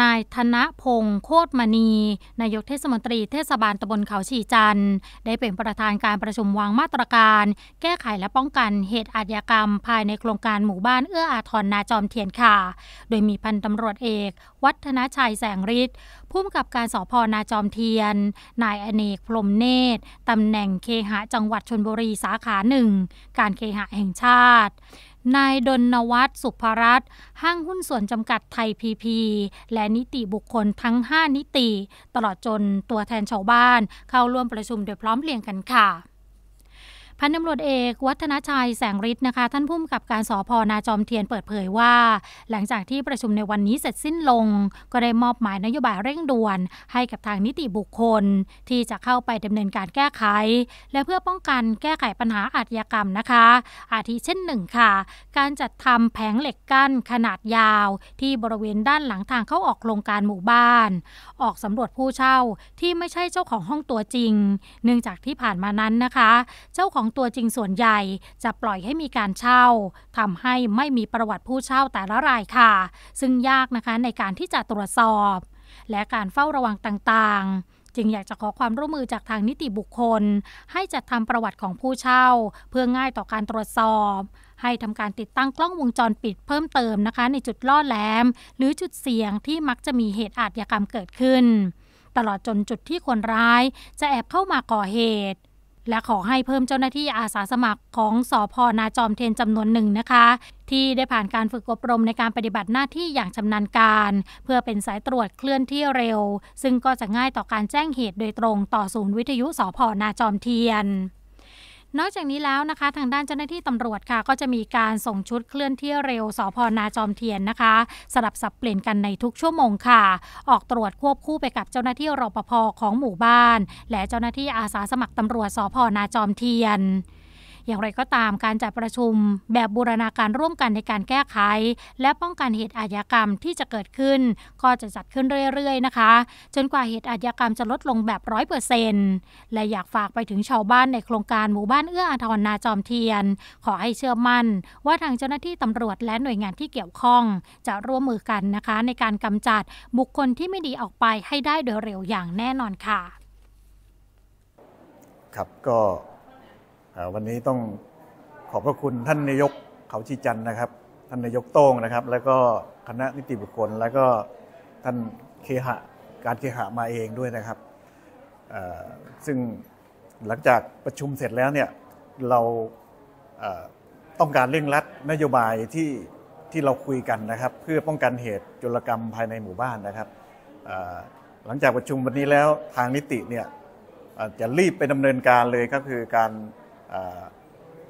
นายธนพงศ์โคตรมณีนายกเทศมนตรีเทศบาลตำบลเขาชีจันได้เป็นประธานการประชุมวางมาตรการ แก้ไขและป้องกันเหตุอาชญากรรมภายในโครงการหมู่บ้านเอื้ออาทรนาจอมเทียนค่ะ โดยมีพันตำรวจเอก วัฒนชัยแสงฤทธิ์ผู้กกับการสอพอนาจอมเทียน นายอเนกพรมเนตรตำแหน่งเคหะจังหวัดชนบุรีสาขาหนึ่งการเคหะแห่งชาตินายดนวัฒน์สุภรัตน์ห้างหุ้นส่วนจำกัดไทยพีพี และนิติบุคคลทั้ง 5 นิติ ตลอดจนตัวแทนชาวบ้าน เข้าร่วมประชุมโดยพร้อมเพรียงกันค่ะพันตำรวจเอก วัฒนชัยแสงฤทธิ์นะคะ ท่านผู้มกับการสอพอนาจอมเทียนเปิดเผยว่า หลังจากที่ประชุมในวันนี้เสร็จสิ้นลงก็ได้มอบหมายนโยบายเร่งด่วน ให้กับทางนิติบุคคล ที่จะเข้าไปดำเนินการแก้ไข และเพื่อป้องกันแก้ไขปัญหาอาชญากรรมนะคะ อาทิเช่นหนึ่งค่ะ การจัดทำแผงเหล็กกั้นขนาดยาว ที่บริเวณด้านหลังทางเข้าออกโครงการหมู่บ้าน ออกสำรวจผู้เช่าที่ไม่ใช่เจ้าของห้องตัวจริง เนื่องจากที่ผ่านมานั้นนะคะ เจ้าของของตัวจริงส่วนใหญ่จะปล่อยให้มีการเช่า ทำให้ไม่มีประวัติผู้เช่าแต่ละรายค่ะ ซึ่งยากนะคะในการที่จะตรวจสอบ และการเฝ้าระวังต่างๆ จึงอยากจะขอความร่วมมือจากทางนิติบุคคล ให้จัดทำประวัติของผู้เช่า เพื่อง่ายต่อการตรวจสอบ ให้ทำการติดตั้งกล้องวงจรปิดเพิ่มเติมนะคะ ในจุดล่อแหลมหรือจุดเสี่ยงที่มักจะมีเหตุอาทยากรรมเกิดขึ้น ตลอดจนจุดที่คนร้าย จะแอบเข้ามาก่อเหตุและขอให้เพิ่มเจ้าหน้าที่อาสาสมัครของสอพอนาจอมเทนจำนวนหนึ่งนะคะ ที่ได้ผ่านการฝึกอบรมในการปฏิบัติหน้าที่อย่างชำนาญการ เพื่อเป็นสายตรวจเคลื่อนที่เร็ว ซึ่งก็จะง่ายต่อการแจ้งเหตุโดยตรงต่อศูนย์วิทยุสอพอนาจอมเทียนนอกจากนี้แล้วนะคะ ทางด้านเจ้าหน้าที่ตำรวจค่ะก็จะมีการส่งชุดเคลื่อนที่เร็วสพนาจอมเทียนนะคะสลับสับเปลี่ยนกันในทุกชั่วโมงค่ะ ออกตรวจควบคู่ไปกับเจ้าหน้าที่รปภของหมู่บ้าน และเจ้าหน้าที่อาสาสมัครตำรวจสพนาจอมเทียนอย่างไรก็ตามการจัดประชุมแบบบูรณาการร่วมกันในการแก้ไข และป้องกันเหตุอาญากรรมที่จะเกิดขึ้น ก็จะจัดขึ้นเรื่อยๆนะคะ จนกว่าเหตุอาญากรรมจะลดลงแบบร้อยเปอร์เซนและอยากฝากไปถึงชาวบ้านในโครงการหมู่บ้านเอื้ออาทรนาจอมเทียน ขอให้เชื่อมั่น ว่าทางเจ้าหน้าที่ตำรวจและหน่วยงานที่เกี่ยวข้องจะร่วมมือกันนะคะในการกำจัดบุคคลที่ไม่ดีออกไปให้ได้โดยเร็วอย่างแน่นอนค่ะ ครับก็วันนี้ต้องขอบพระคุณท่านนายกเขาชีจันนะครับ ท่านนายกโต้งนะครับ แล้วก็คณะนิติบุคคล แล้วก็ท่านเคหะการเคหะมาเองด้วยนะครับ ซึ่งหลังจากประชุมเสร็จแล้วเนี่ยเราต้องการเร่งรัดนโยบายที่ที่เราคุยกันนะครับ เพื่อป้องกันเหตุจุลกรรมภายในหมู่บ้านนะครับหลังจากประชุมวันนี้แล้วทางนิติเนี่ยจะรีบไปดำเนินการเลยก็คือการ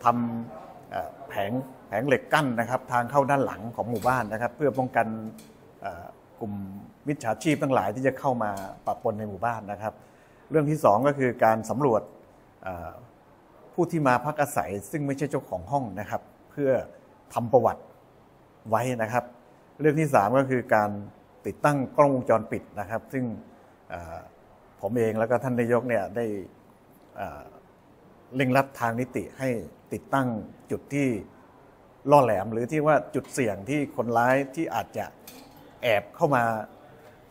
ทำแผงแผงเหล็กกั้นนะครับทางเข้าด้านหลังของหมู่บ้านนะครับ เพื่อป้องกันกลุ่มมิจฉาชีพทั้งหลาย ที่จะเข้ามาปะปนในหมู่บ้านนะครับ เรื่องที่2ก็คือการสำรวจผู้ที่มาพักอาศัยซึ่งไม่ใช่เจ้าของห้องนะครับ เพื่อทำประวัติไว้นะครับ เรื่องที่3ก็คือการติดตั้งกล้องวงจรปิดนะครับ ซึ่งผมเองแล้วก็ท่านนายกเนี่ยได้เร่งรัดทางนิติให้ติดตั้งจุดที่ล่อแหลมหรือที่ว่าจุดเสี่ยงที่คนร้ายที่อาจจะแอบเข้ามา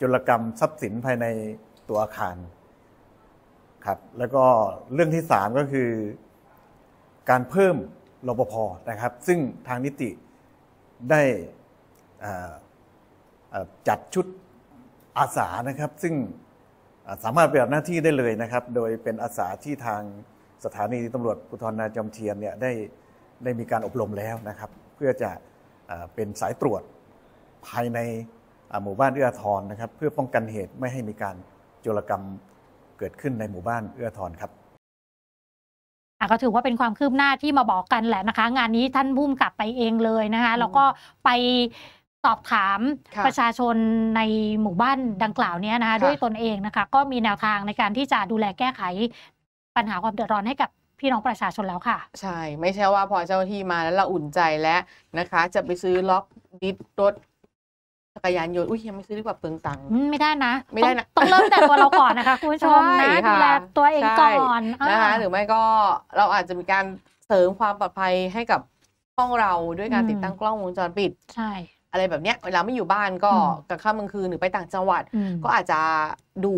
จุลกรรมทรัพย์สินภายในตัวอาคารครับแล้วก็เรื่องที่สามก็คือการเพิ่มรปภนะครับ ซึ่งทางนิติได้จัดชุดอาสานะครับ ซึ่งสามารถปฏิบัติหน้าที่ได้เลยนะครับ โดยเป็นอาสาที่ทางสถานีตำรวจภูธรนาจอมเทียนเนี่ยได้ได้มีการอบรมแล้วนะครับ เพื่อจะเป็นสายตรวจภายในหมู่บ้านเอื้อทอนนะครับ เพื่อป้องกันเหตุไม่ให้มีการโจรกรรมเกิดขึ้นในหมู่บ้านเอื้อทอนครับก็ถือว่าเป็นความคืบหน้าที่มาบอกกันแหละนะคะงานนี้ท่านพุ่มกลับไปเองเลยนะคะแล้วก็ไปสอบถามประชาชนในหมู่บ้านดังกล่าวนี้นะคะด้วยตนเองนะคะก็มีแนวทางในการที่จะดูแลแก้ไขปัญหาความเดือดร้อนให้กับพี่น้องประชาชนแล้วค่ะ ใช่ ไม่ใช่ว่าพอเจ้าที่มาแล้ว เราอุ่นใจแล้วนะคะ จะไปซื้อล็อกดิดรถจักรยานยนต์อุ้ยยังไม่ซื้อดีกว่าเปลืองตังค์ไม่ได้นะไม่ได้นะต้องเริ่มแต่ตัวเราก่อนนะคะ คุณผู้ชมนะดูแลตัวเองก่อนนะคะ หรือไม่ก็เราอาจจะมีการเสริมความปลอดภัยให้กับ ห้องเราด้วยการติดตั้งกล้องวงจรปิด ใช่ อะไรแบบเนี้ยเวลาไม่อยู่บ้านก็กลางค่ำกลางคืนหรือไปต่างจังหวัด ก็อาจจะดู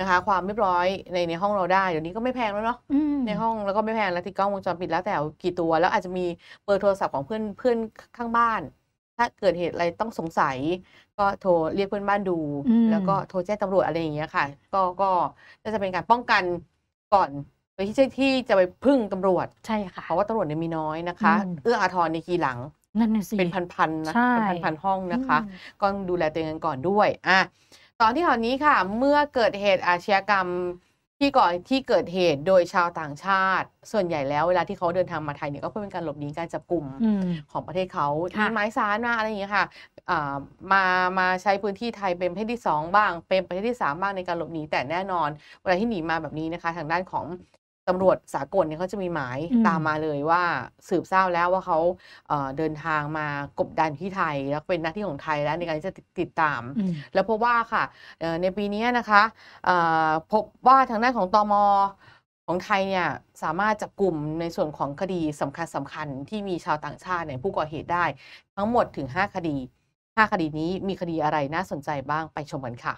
นะคะความเรียบร้อยในในห้องเราได้เดี๋ยวนี้ก็ไม่แพงแล้วเนาะในห้องแล้วก็ไม่แพงแล้วติดกล้องวงจรปิดแล้วแต่กี่ตัว แล้วอาจจะมีเบอร์โทรศัพท์ของเพื่อนเพื่อนข้างบ้าน ถ้าเกิดเหตุอะไรต้องสงสัย ก็โทรเรียกเพื่อนบ้านดูแล้วก็โทรแจ้งตำรวจอะไรอย่างเงี้ยค่ะ ก็ก็จะเป็นการป้องกันก่อนไปที่ที่จะไปพึ่งตำรวจใช่ค่ะเพราะว่าตำรวจเนี่ยมีน้อยนะคะ เอื้ออาทรในทีหลังนั่นสิเป็นพันๆนะเป็นพันๆห้องนะคะ ก็ดูแลตัวเองกันก่อนด้วยอ่ะตอนที่ข่าวนี้ค่ะ เมื่อเกิดเหตุอาชญากรรมที่ก่อนที่เกิดเหตุโดยชาวต่างชาติ ส่วนใหญ่แล้วเวลาที่เขาเดินทางมาไทยเนี่ยก็เพื่อเป็นการหลบหนีการจับกลุ่มของประเทศเขาทีไม้ซสานมาอะไรอย่างนี้ค่ะมามาใช้พื้นที่ไทยเป็นประเทศที่2บ้าง เป็นประเทศที่3บ้างในการหลบหนีแต่แน่นอนเวลาที่หนีมาแบบนี้นะคะ ทางด้านของตำรวจสากลเนี่ยเขาจะมีหมายตามมาเลยว่าสืบทราบแล้วว่าเขาเดินทางมากบดันที่ไทยแล้วเป็นหน้าที่ของไทยแล้วในการที่จะติดตาม แล้วพบว่าค่ะในปีนี้นะคะพบว่าทางด้านของตอมของไทยเนี่ยสามารถจับกลุ่มในส่วนของคดีสำคัญสำคัญที่มีชาวต่างชาติเนี่ยผู้ก่อเหตุได้ ทั้งหมดถึง 5 คดี 5 คดีนี้มีคดีอะไรน่าสนใจบ้างไปชมกันค่ะ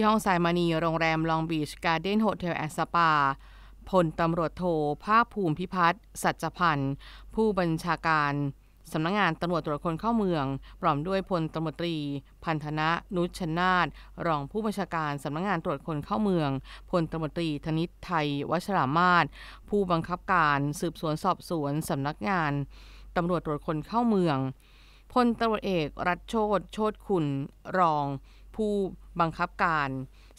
ที่ห้องสายมานี โรงแรมลองบีช การ์เด้นโฮเทลแอนด์สปา พลตำรวจโทภาคภูมิพิพัฒน์สัจพันธ์ ผู้บัญชาการสำนักงงานตำรวจตรวจคนเข้าเมืองพร้อมด้วยพลตำรวจตรี พันธนะนุชนาตรองผู้บัญชาการสำนักงงานตรวจคนเข้าเมือง พลตำรวจตรีธนิตไทย วัชรามาศผู้บังคับการสืบสวนสอบสวนสำนักงานตำรวจตรวจคนเข้าเมืองพลตำรวจเอกรัชโชตโชตคุณรองผู้บังคับการ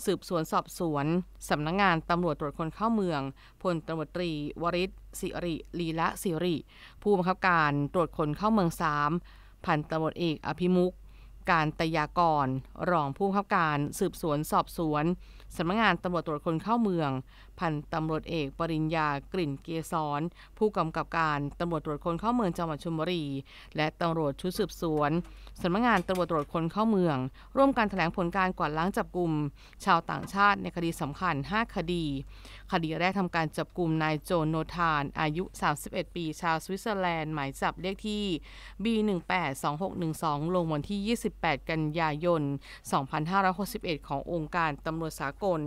สืบสวนสอบสวนสำนักงงานตำรวจตรวจคนเข้าเมืองพลตำรวจตรีวริศสิริ ลีละสิริ ผู้บังคับการตรวจคนเข้าเมืองสามพันตำรวจเอกอภิมุก การตยากร รองผู้บังคับการ สืบสวนสอบสวนสำนักงงานตำรวจตรวจคนเข้าเมืองพันตำรวจเอกปริญญากลิ่นเกยรผู้กำกับการตำรวจตรวจคนเข้าเมืองจังหวัดชลบุรีและตำรวจชุดสืบสวนสำนักงานตำรวจตรวจคนเข้าเมือง ร่วมกันแถลงผลการกวาดล้างจับกลุ่มชาวต่างชาติในคดีสำคัญ 5 คดี คดีแรกทำการจับกลุ่มนายโจนโนธานอายุ 31 ปี ชาวสวิตเซอร์แลนด์หมายจับเลขที่ B182612 ลงวันที่ 28 กันยายน2561ขององค์การตำรวจสากล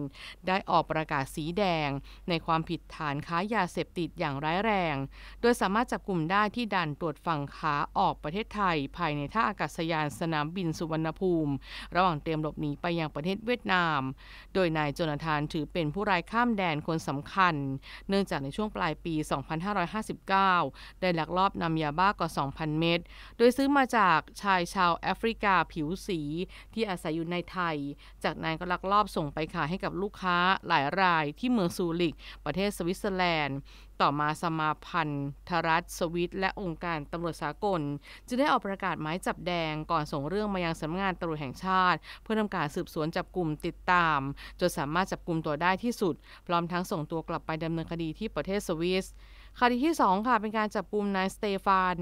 ได้ออกประกาศสีแดงงในความผิดฐานค้ายาเสพติดอย่างร้ายแรง โดยสามารถจับกลุ่มได้ที่ด่านตรวจฝั่งขา ออกประเทศไทยภายในท่าอากาศยานสนามบินสุวรรณภูมิ ระหว่างเตรียมหลบหนีไปยังประเทศเวียดนาม โดยนายโจนาธานถือเป็นผู้รายข้ามแดนคนสำคัญ เนื่องจากในช่วงปลายปี 2559 ได้ลักลอบนำยาบ้ากว่า2,000 เม็ด โดยซื้อมาจากชายชาวแอฟริกาผิวสีที่อาศัยอยู่ในไทย จากนั้นก็ลักลอบส่งไปขายให้กับลูกค้าหลายรายที่เมืองซูริก ประเทศสวิตเซอร์แลนด์ต่อมาสมาพันธรัฐสวิต และองค์การตำรวจสากลจึงได้ออกประกาศหมายจับแดง ก่อนส่งเรื่องมายังสำนักงานตำรวจแห่งชาติ เพื่อทำการสืบสวนจับกลุ่มติดตามจนสามารถจับกลุ่มตัวได้ที่สุด พร้อมทั้งส่งตัวกลับไปดำเนินคดีที่ประเทศสวิ์คดีที่ 2 ค่ะเป็นการจับกลุ่มนายสเตฟาน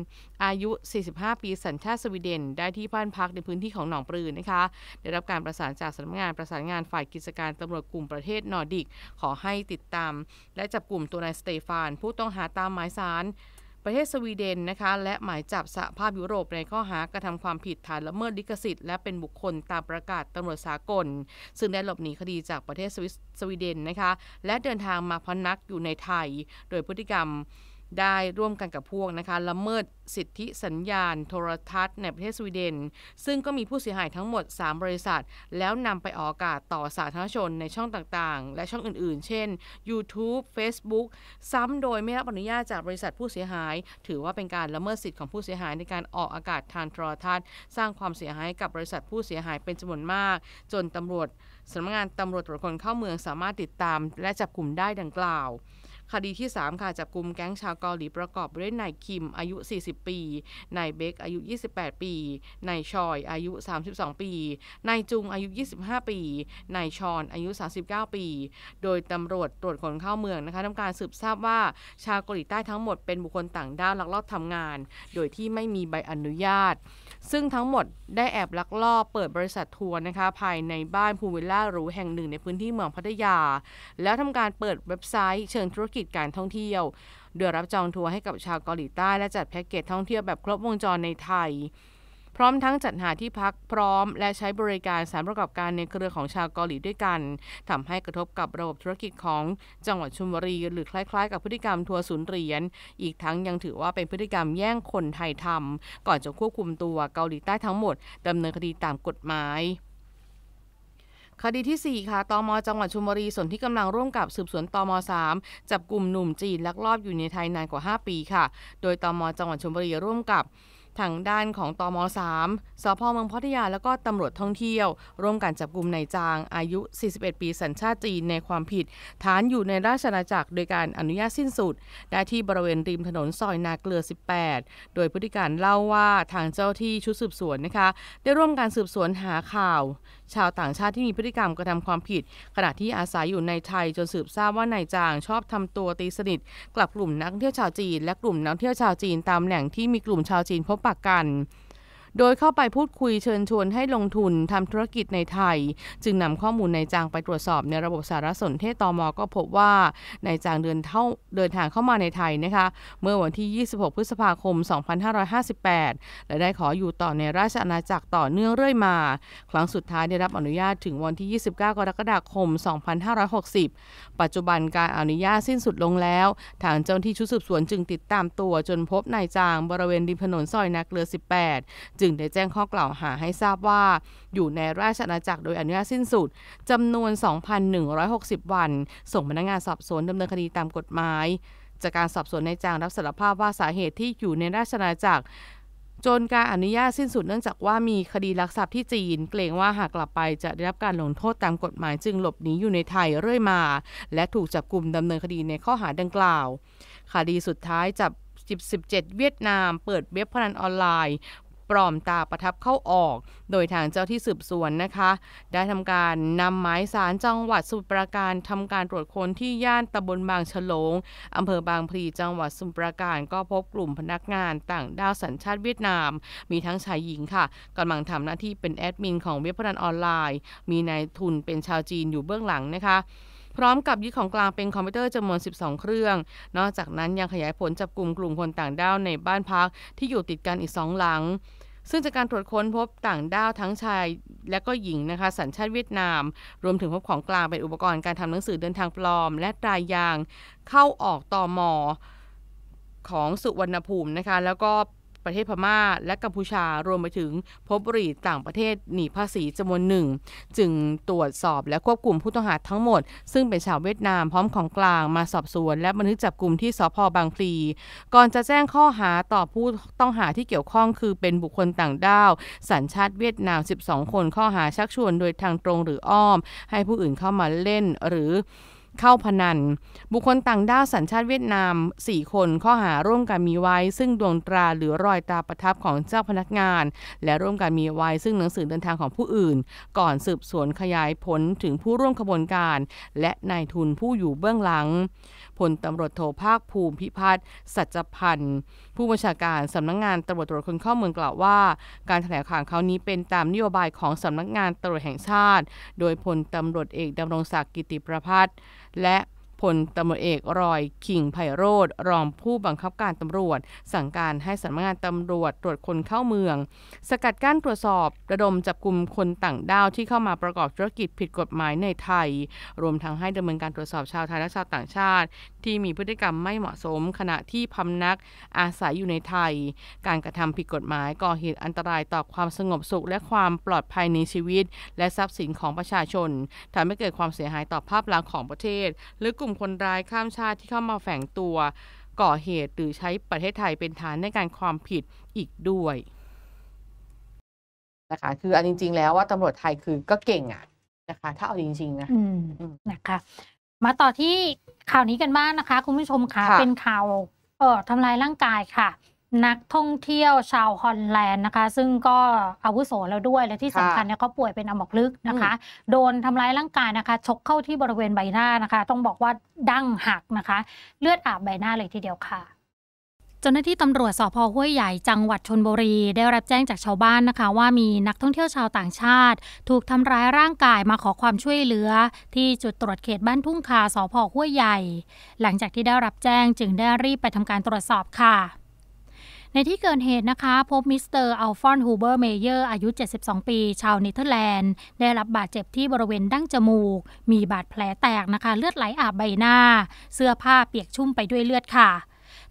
อายุ 45 ปีสัญชาติสวีเดนได้ที่บ้านพักในพื้นที่ของหนองปลือนะคะได้รับการประสานจากสำนักงานประสานงานฝ่ายกิจการตำรวจกลุ่มประเทศนอร์ดิกขอให้ติดตาม และจับกลุ่มตัวนายสเตฟาน ผู้ต้องหาตามหมายสารประเทศสวีเดนนะคะ และหมายจับสหภาพยุโรปในข้อหากระทำความผิดฐานละเมิดลิขสิทธิ์และเป็นบุคคลตามประกาศตำรวจสากล ซึ่งได้หลบหนีคดีจากประเทศสวสวีเดนนะคะ และเดินทางมาพนักอยู่ในไทยโดยพฤติกรรมได้ร่วมกันกับพวกนะคะ ละเมิดสิทธิสัญญาณโทรทัศน์ ในประเทศสวีเดน ซึ่งก็มีผู้เสียหายทั้งหมด 3 บริษัท แล้วนำไปออกอากาศต่อสาธารณชนในช่องต่างๆ และช่องอื่นๆ เช่น YouTube Facebook ซ้ำโดยไม่รับอนุญาตจากบริษัทผู้เสียหาย ถือว่าเป็นการละเมิดสิทธิของผู้เสียหายในการออกอากาศทางโทรทัศน์ สร้างความเสียหายกับบริษัทผู้เสียหายเป็นจำนวนมาก จนตำรวจสำนักงานตำรวจตรวจคนเข้าเมืองสามารถติดตาม และจับกลุ่มได้ดังกล่าวคดีที่3ค่ะจับกลุ่มแก๊งชาวเกาหลีประกอบด้วยนายคิมอายุ 40 ปี นายเบกอายุ 28 ปี นายชอยอายุ 32 ปี นายจุงอายุ 25 ปี นายชอน อายุ 39 ปี โดยตำรวจตรวจคนเข้าเมืองนะคะทำการสืบทราบว่าชาวเกาหลีใต้ทั้งหมดเป็นบุคคลต่างด้าวลักลอบทำงาน โดยที่ไม่มีใบอนุญาตซึ่งทั้งหมดได้แอบลักลอบเปิดบริษัททัวร์นะคะภายในบ้านพูวิลล่าหรูแห่งหนึ่งในพื้นที่เมืองพัทยา แล้วทำการเปิดเว็บไซต์เชิงธุรกิจการท่องเที่ยว โดยรับจองทัวร์ให้กับชาวเกาหลีใต้และจัดแพ็กเกจท่องเที่ยวแบบครบวงจรในไทยพร้อมทั้งจัดหาที่พักพร้อมและใช้บริการสารประกอบการในเครือของชาวเกาหลีด้วยกันทำให้กระทบกับระบบธุรกิจของจังหวัดชุมบุรีหรือคล้ายๆกับพฤติกรรมทัวร์ศูนย์เหรียญอีกทั้งยังถือว่าเป็นพฤติกรรมแย่งคนไทยทำก่อนจะควบคุมตัวเกาหลีใต้ทั้งหมด ดำเนินคดีตามกฎหมาย คดีที่4ค่ะตมจังหวัดชุมบุรีส่วนที่กำลังร่วมกับสืบสวนตม3จับกลุ่มหนุ่มจีนลักลอบอยู่ในไทยนานกว่า 5 ปีค่ะ โดยตมจังหวัดชุมบุรีร่วมกับทางด้านของตอม3สพเมืองพัทยาแล้วก็ตำรวจท่องเที่ยว ร่วมกันจับกลุ่มนายจางอายุ 41 ปีสัญชาติจีนในความผิด ฐานอยู่ในราชอาณาจักรโดยการอนุญาตสิ้นสุด ได้ที่บริเวณริมถนนซอยนาเกลือ 18 โดยพฤติการเล่าว่าทางเจ้าที่ชุดสืบสวนนะคะ ได้ร่วมการสืบสวนหาข่าวชาวต่างชาติที่มีพฤติกรรมกระทำความผิดขณะที่อาศัยอยู่ในไทยจนสืบทราบว่านายจาง ชอบทำตัวตีสนิทกลับกลุ่มนักเที่ยวชาวจีนและกลุ่มนักเที่ยวชาวจีนตามแหล่งที่มีกลุ่มชาวจีนพบปะกันโดยเข้าไปพูดคุยเชิญชวนให้ลงทุนทำธุรกิจในไทย จึงนำข้อมูลในจางไปตรวจสอบในระบบสารสนเทศตอมอก็พบว่าในจางเดินเท่าเดินทางเข้ามาในไทยนะคะ เมื่อวันที่ 26 พฤษภาคม 2558 และได้ขออยู่ต่อในราชอาณาจักรต่อเนื่องเรื่อยมาครั้งสุดท้ายได้รับอนุญาตถึงวันที่ 29 กรกฎาคม 2560 ปัจจุบันการอนุญาตสิ้นสุดลงแล้ว ทางเจ้าหน้าที่ชุดสืบสวนจึงติดตามตัว จนพบนายจางบริเวณริมถนนซอยนาเกลือ 18จึงได้แจ้งข้อกล่าวหาให้ทราบว่าอยู่ในราชอาณาจักรโดยอนุญาตสิ้นสุดจำนวน 2,160 วัน ส่งพนักงานสอบสวนดำเนินคดีตามกฎหมาย จากการสอบสวนในจางรับสารภาพว่า สาเหตุที่อยู่ในราชอาณาจักรจนการอนุญาตสิ้นสุดเนื่องจากว่ามีคดีลักทรัพย์ที่จีน เกรงว่าหากกลับไปจะได้รับการลงโทษตามกฎหมาย จึงหลบหนีอยู่ในไทยเรื่อยมา และถูกจับกลุ่มดำเนินคดีในข้อหาดังกล่าวคดีสุดท้ายจับ17 เวียดนาม เปิดเว็บพนันออนไลน์ปลอมตาประทับเข้าออก โดยทางเจ้าที่สืบสวนนะคะ ได้ทำการนำหมายสารจังหวัดสุพรปรณการทำการตรวจค้นที่ย่านตำบลบางฉลงอาเภอบางพลีจังหวัดสุพรปรณการก็พบกลุ่มพนักงานต่างด้าวสัญชาติเวียดนาม มีทั้งชายหญิงค่ะกำลังทำหน้าที่เป็นแอดมินของเว็บพนันออนไลน์ มีนายทุนเป็นชาวจีนอยู่เบื้องหลังนะคะ พร้อมกับยึดของกลางเป็นคอมพิวเตอร์จำนวน 12 เครื่อง นอกจากนั้นยังขยายผลจับกลุ่มกลุ่มคนต่างด้าวในบ้านพัก ที่อยู่ติดกันอีกสองหลังซึ่งจากการตรวจค้นพบต่างด้าวทั้งชายและก็หญิงนะคะสัญชาติเวียดนาม รวมถึงพบของกลางเป็นอุปกรณ์การทำหนังสือเดินทางปลอมและตรายยางเข้าออกตอมอของสุวรรณภูมินะคะ แล้วก็ประเทศพม่า และกัมพูชารวมไปถึงพบบุหรี่ต่างประเทศหนีภาษีจำนวนหนึ่ง จึงตรวจสอบ และควบคุมผู้ต้องหาทั้งหมด ซึ่งเป็นชาวเวียดนามพร้อมของกลางมาสอบสวน และบันทึกจับกลุ่มที่สพบางพลีก่อนจะแจ้งข้อหาต่อผู้ต้องหาที่เกี่ยวข้องคือเป็นบุคคลต่างด้าวสัญชาติเวียดนาม 12 คนข้อหาชักชวนโดยทางตรงหรืออ้อม ให้ผู้อื่นเข้ามาเล่นหรือเข้าพนัน บุคคลต่างด้าวสัญชาติเวียดนาม 4 คนข้อหาร่วมกันมีไว้ ซึ่งดวงตราหรือรอยตาประทับของเจ้าพนักงาน และร่วมกันมีไว้ซึ่งหนังสือเดินทางของผู้อื่น ก่อนสืบสวนขยายผลถึงผู้ร่วมขบวนการ และนายทุนผู้อยู่เบื้องหลังพลตำรวจโทภาคภูมิพิพัฒน์สัจพันธ์ผู้บัญชาการสำนักงงานตำรวจตรวจคนเข้าเมืองกล่าวว่า การแถลงข่าวคราวนี้เป็นตามนโยบายของสำนักงงานตำรวจแห่งชาติ โดยพลตำรวจเอกดำรงศักดิ์กิติประพัฒน์และพลตำรวจเอก รอยขิงไพโรธรองผู้บังคับการตำรวจ สั่งการให้สำนักงานตำรวจตรวจคนเข้าเมือง สกัดกั้นตรวจสอบระดมจับกลุ่มคนต่างด้าวที่เข้ามาประกอบธุรกิจผิดกฎหมายในไทย รวมทั้งให้ดำเนินการตรวจสอบชาวไทยและชาวต่างชาติ ที่มีพฤติกรรมไม่เหมาะสม ขณะที่พำนัก อาศัยอยู่ในไทย การกระทำผิดกฎหมายก่อเหตุอันตรายต่อความสงบสุข และความปลอดภัยในชีวิต และทรัพย์สินของประชาชนทำให้เกิดความเสียหายต่อภาพลักษณ์ของประเทศหรือกลุ่ม่มคนร้ายข้ามชาติที่เข้ามาแฝงตัวก่อเหตุหรือใช้ประเทศไทยเป็นฐานในการความผิดอีกด้วย นะคะ คืออันจริง ๆ แล้วว่าตำรวจไทยคือก็เก่งอ่ะ นะคะถ้าเอาจริงๆนะนะคะ มาต่อที่ข่าวนี้กันบ้างนะคะ คุณผู้ชมค่ะเป็นข่าวเอ่อทำลายร่างกายค่ะนักท่องเที่ยวชาวฮอลแลนด์นะคะ ซึ่งก็อาวุโสแล้วด้วยและที่สำคัญเนี่ยเขาป่วยเป็นอัมพฤกึกนะคะ โดนทำร้ายร่างกายนะคะ ชกเข้าที่บริเวณใบหน้านะคะ ต้องบอกว่าดั้งหักนะคะ เลือดอาบใบหน้าเลยทีเดียวค่ะเจ้าหน้าที่ตำรวจสพห้วยใหญ่ จังหวัดชนบุรีได้รับแจ้งจากชาวบ้านนะคะ ว่ามีนักท่องเที่ยวชาวต่างชาติ ถูกทำร้ายร่างกายมาขอความช่วยเหลือ ที่จุดตรวจเขตบ้านทุ่งคาสพห้วยใหญ่ หลังจากที่ได้รับแจ้งจึงได้รีบไปทำการตรวจสอบค่ะในที่เกิดเหตุนะคะ พบมิสเตอร์อัลฟอนฮูเบอร์เมเยอร์อายุ 72 ปี ชาวเนเธอร์แลนด์ ได้รับบาดเจ็บที่บริเวณดั้งจมูก มีบาดแผลแตกนะคะ เลือดไหลอาบใบหน้า เสื้อผ้าเปียกชุ่มไปด้วยเลือดค่ะ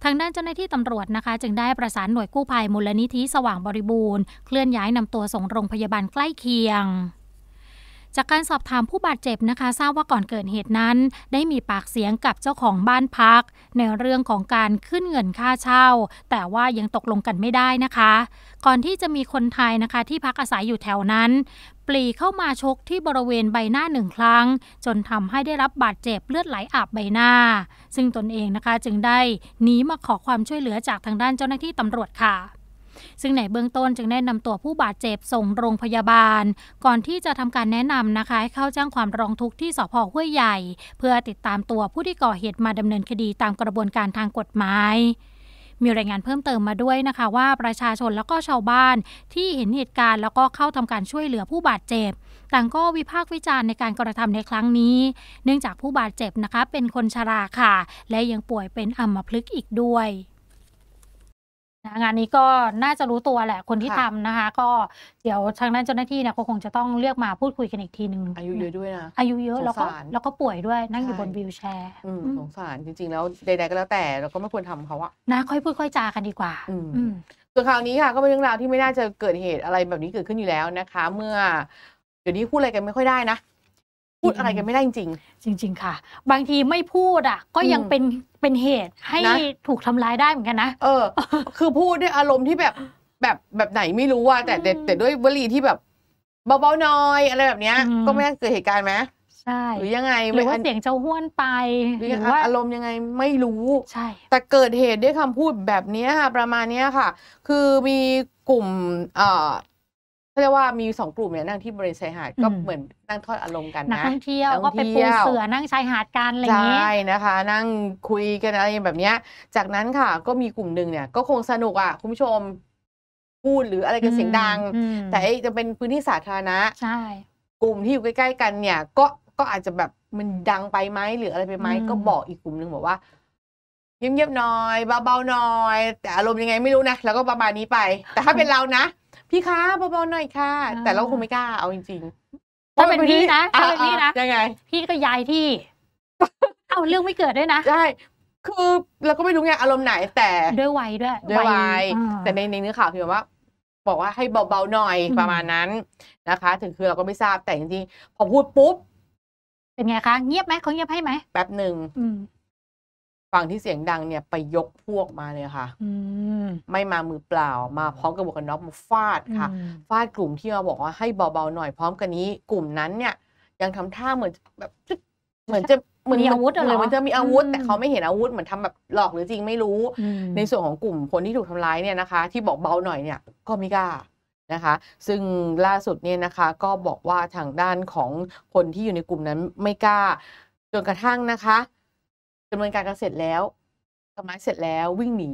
ทางด้านเจ้าหน้าที่ตำรวจนะคะ จึงได้ประสานหน่วยกู้ภัยมูลนิธิสว่างบริบูรณ์เคลื่อนย้ายนำตัวส่งโรงพยาบาลใกล้เคียงจากการสอบถามผู้บาดเจ็บนะคะ ทราบว่าก่อนเกิดเหตุนั้นได้มีปากเสียงกับเจ้าของบ้านพัก ในเรื่องของการขึ้นเงินค่าเช่า แต่ว่ายังตกลงกันไม่ได้นะคะ ก่อนที่จะมีคนไทยนะคะที่พักอาศัยอยู่แถวนั้น ปลีเข้ามาชกที่บริเวณใบหน้าหนึ่งครั้ง จนทำให้ได้รับบาดเจ็บเลือดไหลอาบใบหน้า ซึ่งตนเองนะคะจึงได้หนีมาขอความช่วยเหลือจากทางด้านเจ้าหน้าที่ตำรวจค่ะซึ่งในเบื้องต้นจึงได้นำตัวผู้บาดเจ็บส่งโรงพยาบาล ก่อนที่จะทำการแนะนำนะคะให้เข้าแจ้งความร้องทุกข์ที่สพห้วยใหญ่ เพื่อติดตามตัวผู้ที่ก่อเหตุมาดำเนินคดีตามกระบวนการทางกฎหมายมีรายงานเพิ่มเติมมาด้วยนะคะว่าประชาชนแล้วก็ชาวบ้านที่เห็นเหตุการณ์แล้วก็เข้าทำการช่วยเหลือผู้บาดเจ็บต่างก็วิพากษ์วิจารณ์ในการกระทำในครั้งนี้ เนื่องจากผู้บาดเจ็บนะคะเป็นคนชราค่ะ และยังป่วยเป็นอัมพฤกษ์อีกด้วยงานนี้ก็น่าจะรู้ตัวแหละ คนที่ทำนะคะ ก็เดี๋ยวทางด้านเจ้าหน้าที่เนี่ยขาคงจะต้องเรียกมาพูดคุยกันอีกทีหนึ่งอายุเยอะด้วยนะ อายุเยอะแล้วก็แล้วก็ป่วยด้วยนั่งอยู่บนวิวแชร์สงสารจริง ๆแล้วใดๆก็แล้วแต่ เราก็ไม่ควรทำเขาอะนะค่อยพูดค่อยจากันดีกว่าส่วนคราวนี้ค่ะก็เป็นเรื่องราวที่ไม่น่าจะเกิดเหตุอะไรแบบนี้เกิดขึ้นอยู่แล้วนะคะ เมื่อเดี๋ยวนี้พูดอะไรกันไม่ค่อยได้นะพูดอะไรกันไม่ได้จริง จริง ๆค่ะ บางทีไม่พูดอ่ะ ก็ยังเป็นเป็นเหตุให้นะถูกทำร้ายได้เหมือนกันนะเออ คือพูดด้วยอารมณ์ที่แบบแบบแบบไหนไม่รู้ว่าแต่แต่แต่ด้วยวลีที่แบบ เบาๆหน่อยอะไรแบบเนี้ยก็ไม่ได้เกิดเหตุการณ์ไหมใช่ หรือยังไงหรือว่าเสียงเจ้าห้วนไปหรือรอว่าอารมณ์ยังไงไม่รู้ใช่ แต่เกิดเหตุด้วยคำพูดแบบนี้ค่ะประมาณนี้ค่ะ คือมีกลุ่มเอ่อกขาเรียกว่ามีสองกลุ่มเนี่ยนั่งที่บริเวณชายหาดก็เหมือนนั่งทอดอารมณ์ กันนะนักท่องเที่ยวก็ไปปูเสือนั่งชายหาดกันอะไรอย่างนี้ ใช่นะคะนั่งคุยกันอะไรแบบเนี้ย จากนั้นค่ะก็มีกลุ่มหนึ่งเนี่ยก็คงสนุกอ่ะคุณผู้ชม พูดหรืออะไรกันเสียงดัง แต่จะเป็นพื้นที่สาธารณะใช่ กลุ่มที่อยู่ใกล้ๆกัน เนี่ย ก็ก็อาจจะแบบมันดังไปไหมหรืออะไรไปไหมก็บอกอีกกลุ่มหนึ่งบอกว่าเงียบๆหน่อยเบาๆหน่อย แต่อารมณ์ยังไงไม่รู้นะแล้วก็ประมาณนี้ไป แต่ถ้าเป็นเรานะพี่คะ เบาๆหน่อยค่ะ แต่เราคงไม่กล้าเอาจริงๆถ้าเป็นพี่นะถ้าเป็นพี่นะยังไง พี่ก็ย้ายที่ เอาเรื่องไม่เกิดด้วยนะใช่คือเราก็ไม่รู้ไงอารมณ์ไหน แต่ด้วยวัยด้วยด้วยวัยแต่ในในเนื้อข่าวคือว่า บอกว่าให้เบาๆหน่อยประมาณนั้นนะคะ ถึงคือเราก็ไม่ทราบแต่จริงๆพอพูดปุ๊บ เป็นไงคะเงียบไหมเขาเงียบให้ไหมแป๊บหนึ่งฝั่งที่เสียงดังเนี่ยไปยกพวกมาเลยค่ะมไม่มามือเปล่ามาพร้อมกับบวกกันน็อกมาฟาดค่ะ ฟาดกลุ่มที่เราบอกว่าให้เบาๆหน่อยพร้อมกันนี้ กลุ่มนั้นเนี่ย ยังทำท่าเหมือนแบบเหมือนจะเหมือนมีอาวุธเลยมันจะมีอาวุธแต่เขาไม่เห็นอาวุธเหมือนทำแบบหลอกหรือจริงไม่รู้ ในส่วนของกลุ่มคนที่ถูกทำร้ายเนี่ยนะคะ ที่บอกเบาหน่อยเนี่ย ก็ไม่กล้านะคะ ซึ่งล่าสุดเนี่ยนะคะ ก็บอกว่าทางด้านของคนที่อยู่ในกลุ่มนั้นไม่กล้า จนกระทั่งนะคะดำเนินการกันเสร็จแล้วทำร้ายเสร็จแล้ววิ่งหนี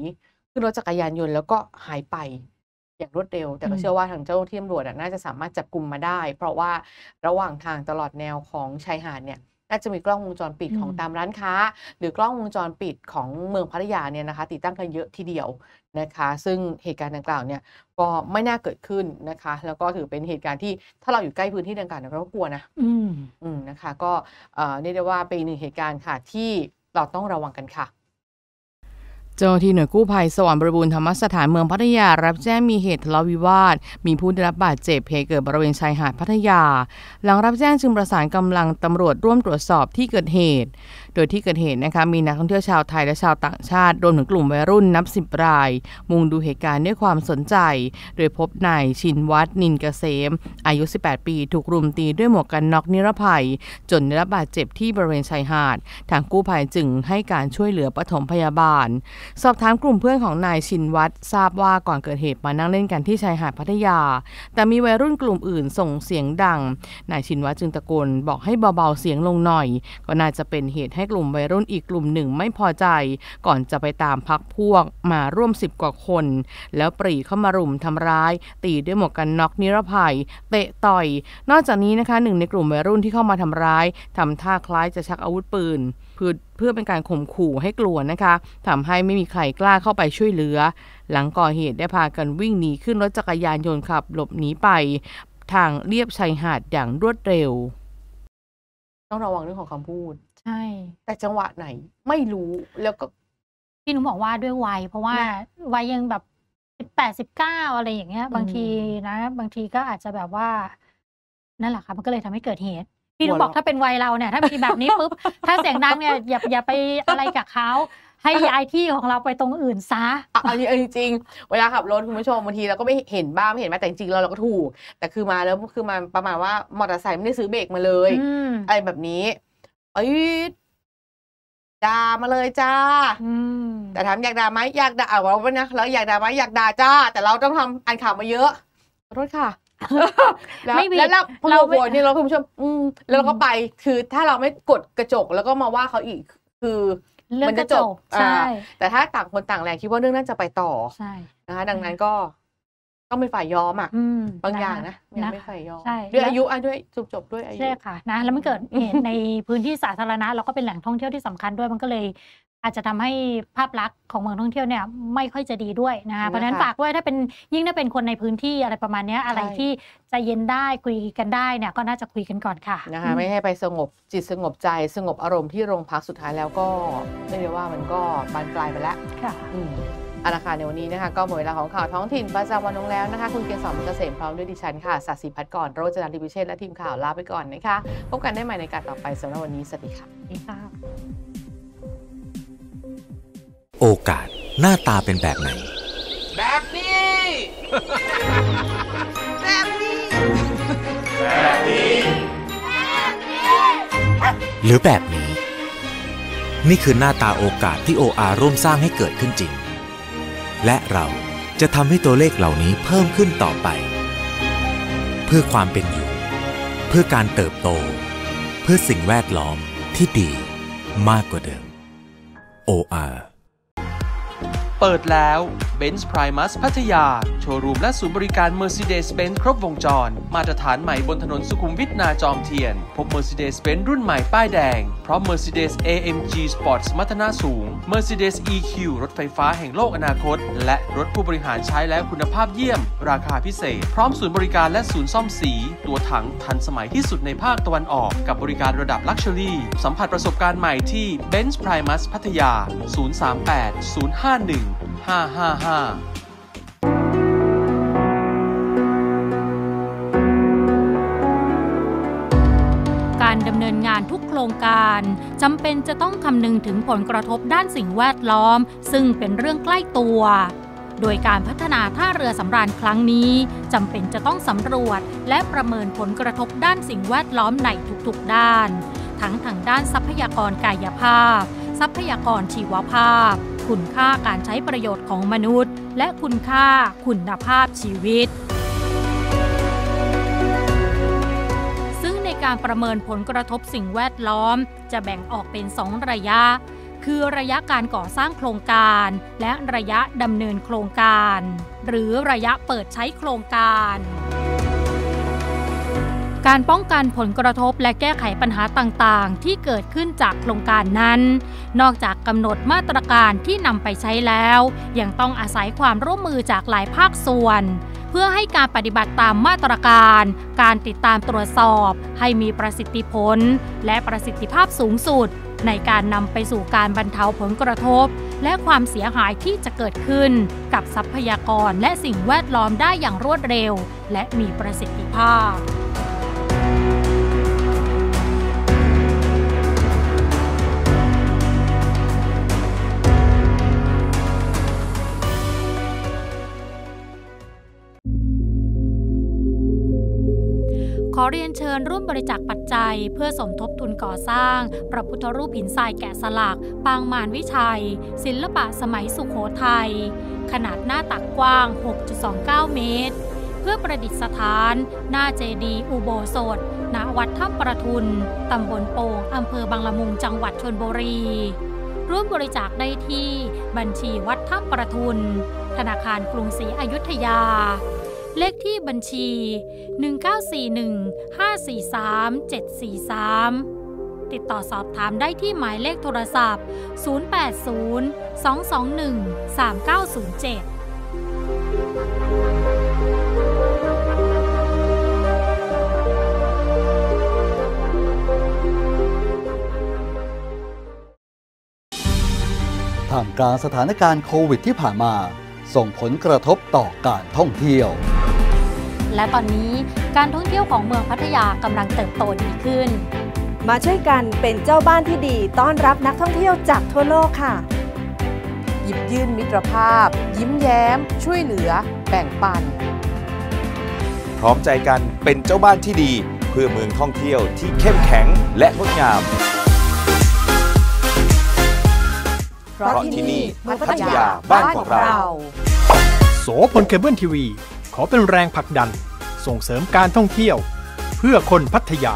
ขึ้นรถจักรยานยนต์แล้วก็หายไปอย่างรวดเร็ว แต่ก็เชื่อว่าทางเจ้าที่ตำรวจน่าจะสามารถจับกลุ่มมาได้เพราะว่าระหว่างทางตลอดแนวของชายหาดเนี่ยน่าจะมีกล้องวงจรปิดของตามร้านค้า หรือกล้องวงจรปิดของเมืองพัทยาเนี่ยนะคะ ติดตั้งกันเยอะทีเดียวนะคะ ซึ่งเหตุการณ์ดังกล่าวเนี่ยก็ไม่น่าเกิดขึ้นนะคะ แล้วก็ถือเป็นเหตุการณ์ที่ถ้าเราอยู่ใกล้พื้นที่ดังกล่าวเราก็กลัวนะอืมนะคะ ก็เรียกได้ว่าเป็นหนึ่งเหตุการณ์ค่ะที่เราต้องระวังกันค่ะ เจ้าที่หน่วยกู้ภัยสว่างบริบูรณ์ธรรมสถานเมืองพัทยา รับแจ้งมีเหตุทะเลาะวิวาท มีผู้ได้รับบาดเจ็บเหตุเกิดบริเวณชายหาดพัทยา หลังรับแจ้งจึงประสานกำลังตำรวจร่วมตรวจสอบที่เกิดเหตุโดยที่เกิดเหตุนะคะมีนักท่องเที่ยวชาวไทย และชาวต่างชาติรวมถึงกลุ่มวัยรุ่น นับสิบราย มุงดูเหตุการณ์ด้วยความสนใจ โดยพบนายชินวัฒนินเกษม อายุ 18 ปี ถูกรุมตีด้วยหมวกกันน็อกนิรภัย จนได้รับบาดเจ็บที่บริเวณชายหาด ทางกู้ภัยจึงให้การช่วยเหลือปฐมพยาบาล สอบถามกลุ่มเพื่อนของนายชินวัฒทราบว่าก่อนเกิดเหตุมานั่งเล่นกันที่ชายหาดพัทยา แต่มีวัยรุ่นกลุ่มอื่นส่งเสียงดังนายชินวัฒจึงตะโกนบอกให้เบาๆเสียงลงหน่อย ก็น่าจะเป็นเหตุใหให้กลุ่มวัยรุ่นอีกกลุ่มหนึ่งไม่พอใจ ก่อนจะไปตามพักพวกมาร่วมสิบกว่าคนแล้วปรีเข้ามารุมทำร้าย ตีด้วยหมวกกันน็อกนิรภัย เตะต่อย นอกจากนี้นะคะหนึ่งในกลุ่มวัยรุ่นที่เข้ามาทำร้ายทำท่าคล้ายจะชักอาวุธปืนเพื่อเพื่อเป็นการข่มขู่ให้กลัวนะคะ ทำให้ไม่มีใครกล้าเข้าไปช่วยเหลือ หลังก่อเหตุได้พากันวิ่งหนีขึ้นรถจักรยานยนต์ขับหลบหนีไป ทางเรียบชายหาดอย่างรวดเร็ว ต้องระวังเรื่องของคำพูดใช่ แต่จังหวะไหนไม่รู้แล้วก็ พี่หนูบอกว่าด้วยวัย เพราะว่าวัยยังแบบสิบแปดสิบเก้าอะไรอย่างเงี้ยบางทีนะ บางทีก็อาจจะแบบว่า นั่นแหละค่ะมันก็เลยทำให้เกิดเหตุ พี่หนูบอกถ้าเป็นวัยเราเนี่ย ถ้ามีแบบนี้ปุ๊บถ้าเสียงดังเนี่ย อย่าอย่าไปอะไรกับเขาให้ย้ายที่ของเราไปตรงอื่นซะอันนี้จริงเวลาขับรถคุณผู้ชมบางทีเราก็ไม่เห็นบ้างไม่เห็นมาแต่จริงเราเราก็ถูก แต่คือมาแล้วคือมาประมาณว่ามอเตอร์ไซค์ไม่ได้ซื้อเบรกมาเลยอะไรแบบนี้ปอ้ดด่ามาเลยจ้าแต่ถามอยากด่าไหมอยากด่าเอาไว้นะแล้วอยากด่าไหมอยากด่าจ้าแต่เราต้องทำอ่านข่าวมาเยอะขอโทษค่ะแล้วแล้วพอเราโหวตเนี่ยเราคุณผู้ชมแล้วเราก็ไป คือถ้าเราไม่กดกระจกแล้วก็มาว่าเขาอีก คือมันจะจบใช่แต่ถ้าต่างคนต่างแรงคิดว่าเรื่องนั้นจะไปต่อนะคะ ดังนั้นก็ต้องเป็นฝ่ายยอมอ่ะบางอย่างนะยังไม่ฝ่ายยอมใช่ด้วยอายุอ่ะด้วยจบจบด้วยอายุใช่ค่ะนะแล้วมันเกิดเหตุในพื้นที่สาธารณะ เราก็เป็นแหล่งท่องเที่ยวที่สำคัญด้วยมันก็เลยอาจจะทำให้ภาพลักษณ์ของเมืองท่องเที่ยวเนี่ยไม่ค่อยจะดีด้วยนะคะเพราะนั้นฝากด้วยถ้าเป็นยิ่งถ้าเป็นคนในพื้นที่อะไรประมาณนี้อะไรที่จะเย็นได้คุยกันได้เนี่ยก็น่าจะคุยกันก่อนค่ะนะคะไม่ให้ไปสงบจิตสงบใจสงบอารมณ์ที่โรงพักสุดท้ายแล้วก็ไเรียกว่ามันก็บานปลายไปแล้วค่ะอาคารในวันนี้นะคะก็หมดเวลาของข่าวท้องถิ่นประจำวันลงแล้วนะคะคุณเกษรมเกษมพร้อมด้วยดิฉันค่ะสัตย์สีพัฒน์ก่อนโรจนาธิบิเชษและทีมข่าว ลาไปก่อนนะคะพบกันได้ใหม่ในการต่อไปสำหรับวันนี้ สวัสดีค่ะ โอกาสหน้าตาเป็นแบบไหนแบบนี้แบบนี้แบบนี้ หรือแบบนี้ นี่คือหน้าตาโอกาสที่โออาร่วมสร้างให้เกิดขึ้นจริงและเราจะทำให้ตัวเลขเหล่านี้เพิ่มขึ้นต่อไป เพื่อความเป็นอยู่ เพื่อการเติบโต เพื่อสิ่งแวดล้อมที่ดีมากกว่าเดิม OR เปิดแล้ว Benz Primus พัทยา โชว์รูมและศูนย์บริการ Mercedes-Benz ครบวงจร มาตรฐานใหม่บนถนนสุขุมวิทนาจอมเทียน พบ Mercedes-Benz รุ่นใหม่ป้ายแดง พร้อม Mercedes AMG Sport สมรรถนะสูง Mercedes EQ รถไฟฟ้าแห่งโลกอนาคต และรถผู้บริหารใช้แล้วคุณภาพเยี่ยมราคาพิเศษ พร้อมศูนย์บริการและศูนย์ซ่อมสีตัวถังทันสมัยที่สุดในภาคตะวันออก กับบริการระดับลักชัวรี่สัมผัสประสบการณ์ใหม่ที่ Benz Primus พัทยา038 051ห้าาาการดำเนินงานทุกโครงการจำเป็นจะต้องคำนึงถึงผลกระทบด้านสิ่งแวดล้อม ซึ่งเป็นเรื่องใกล้ตัว โดยการพัฒนาท่าเรือสำราญครั้งนี้จำเป็นจะต้องสำรวจและประเมินผลกระทบด้านสิ่งแวดล้อมในทุกๆ ด้านทั้งทางด้านทรัพยากรกายภาพ ทรัพยากรชีวภาพคุณค่าการใช้ประโยชน์ของมนุษย์ และคุณค่าคุณภาพชีวิต ซึ่งในการประเมินผลกระทบสิ่งแวดล้อม จะแบ่งออกเป็น 2 ระยะ คือระยะการก่อสร้างโครงการ และระยะดำเนินโครงการ หรือระยะเปิดใช้โครงการการป้องกันผลกระทบและแก้ไขปัญหาต่าง ๆ ที่เกิดขึ้นจากโครงการนั้น นอกจากกำหนดมาตรการที่นำไปใช้แล้ว ยังต้องอาศัยความร่วมมือจากหลายภาคส่วน เพื่อให้การปฏิบัติตามมาตรการ การติดตามตรวจสอบ ให้มีประสิทธิผลและประสิทธิภาพสูงสุด ในการนำไปสู่การบรรเทาผลกระทบ และความเสียหายที่จะเกิดขึ้นกับทรัพยากรและสิ่งแวดล้อมได้อย่างรวดเร็ว และมีประสิทธิภาพขอเรียนเชิญร่วมบริจาคปัจจัยเพื่อสมทบทุนก่อสร้างพระพุทธรูปหินทรายแกะสลักปางมารวิชัย ศิลปะสมัยสุขโขทยัยขนาดหน้าตักกว้าง 6.29 เมตร เพื่อประดิษฐานหน้าเจดีย์อุโบสถณวัดถ้ำประทุน ตำบลโป่งอำเภอบางละมุงจังหวัดชนบุรีร่วมบริจาคได้ที่บัญชีวัดถ้ำประทุน ธนาคารกรุงศรีอยุธยาเลขที่บัญชี1941-543-743 ติดต่อสอบถามได้ที่หมายเลขโทรศัพท์ 080-221-3907ท่ามกลางสถานการณ์โควิดที่ผ่านมาส่งผลกระทบต่อการท่องเที่ยวและตอนนี้การท่องเที่ยวของเมืองพัทยากำลังเติบโตดีขึ้น มาช่วยกันเป็นเจ้าบ้านที่ดีต้อนรับนักท่องเที่ยวจากทั่วโลกค่ะ หยิบยื่นมิตรภาพ ยิ้มแย้มช่วยเหลือแบ่งปัน พร้อมใจกันเป็นเจ้าบ้านที่ดีเพื่อเมืองท่องเที่ยวที่เข้มแข็งและงดงาม เพราะที่นี่พัทยาบ้านของเราโสพลเคเบิลทีวีขอเป็นแรงผลักดันส่งเสริมการท่องเที่ยว เพื่อคนพัทยา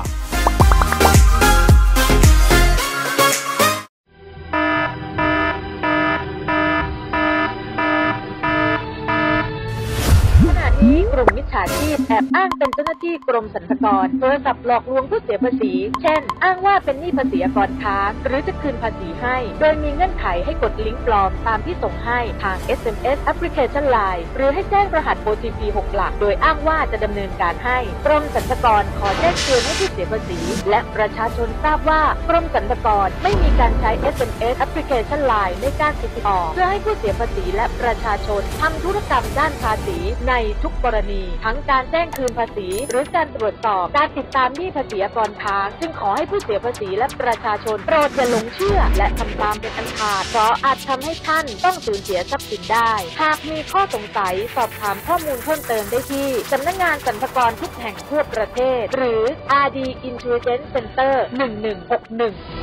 ขณะนี้กลุ่มิจฉาชีพแอบอ้างเป็นเจ้าหน้าที่กรมสรรพากรโทรศัพท์หลอกลวงผู้เสียภาษี เช่น อ้างว่าเป็นหนี้ภาษีกรค้าหรือจะคืนภาษีให้ โดยมีเงื่อนไขให้กดลิงก์ปลอมตามที่ส่งให้ทาง SMS แอปพลิเคชัน Line หรือให้แจ้งรหัส OTP 6หลัก โดยอ้างว่าจะดำเนินการให้ กรมสรรพากรขอแจ้งเตือนให้ผู้เสียภาษีและประชาชนทราบว่า กรมสรรพากรไม่มีการใช้ SMS แอปพลิเคชัน Line ในการติดต่อเพื่อให้ผู้เสียภาษีและประชาชนทำธุรกรรมด้านภาษีในทุกกรณีทั้งการแจ้งคืนภาษีหรือการตรวจสอบการติดตามหนี้ภาษีก่อนค้างจึงขอให้ผู้เสียภาษีและประชาชนโปรดอย่าหลงเชื่อและทำตามเป็นอันขาดเพราะอาจทำให้ท่านต้องสูญเสียทรัพย์สินได้ หากมีข้อสงสัยสอบถามข้อมูลเพิ่มเติมได้ที่ สำนักงงานสรรพากรทุกแห่งทั่วประเทศ หรือ RD Intelligence Center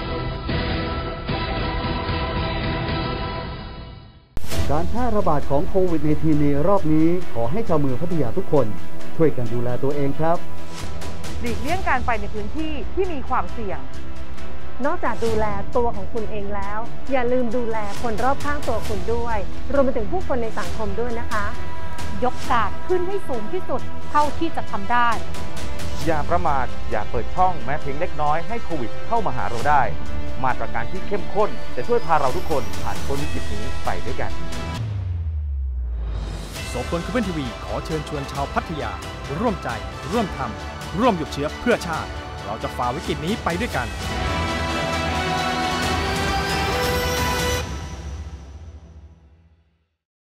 1161การแพร่ระบาดของโควิด -19 ในรอบนี้ขอให้ชาวเมืองพัทยาทุกคนช่วยกันดูแลตัวเองครับหลีกเลี่ยงการไปในพื้นที่ที่มีความเสี่ยง นอกจากดูแลตัวของคุณเองแล้ว อย่าลืมดูแลคนรอบข้างตัวคุณด้วย รวมไปถึงผู้คนในสังคมด้วยนะคะ ยกกาดขึ้นให้สูงที่สุดเท่าที่จะทำได้ อย่าประมาทอย่าเปิดช่องแม้เพียงเล็กน้อยให้โควิด เข้ามาหาเราได้มาตรการที่เข้มข้นจะช่วยพาเราทุกคนผ่านพ้นวิกฤตนี้ไปด้วยกันโสพลคุเปนทีวี ขอเชิญชวนชาวพัทยา ร่วมใจ ร่วมทำร่วมหยุดเชื้อเพื่อชาติ เราจะฝ่าวิกฤตนี้ไปด้วยกัน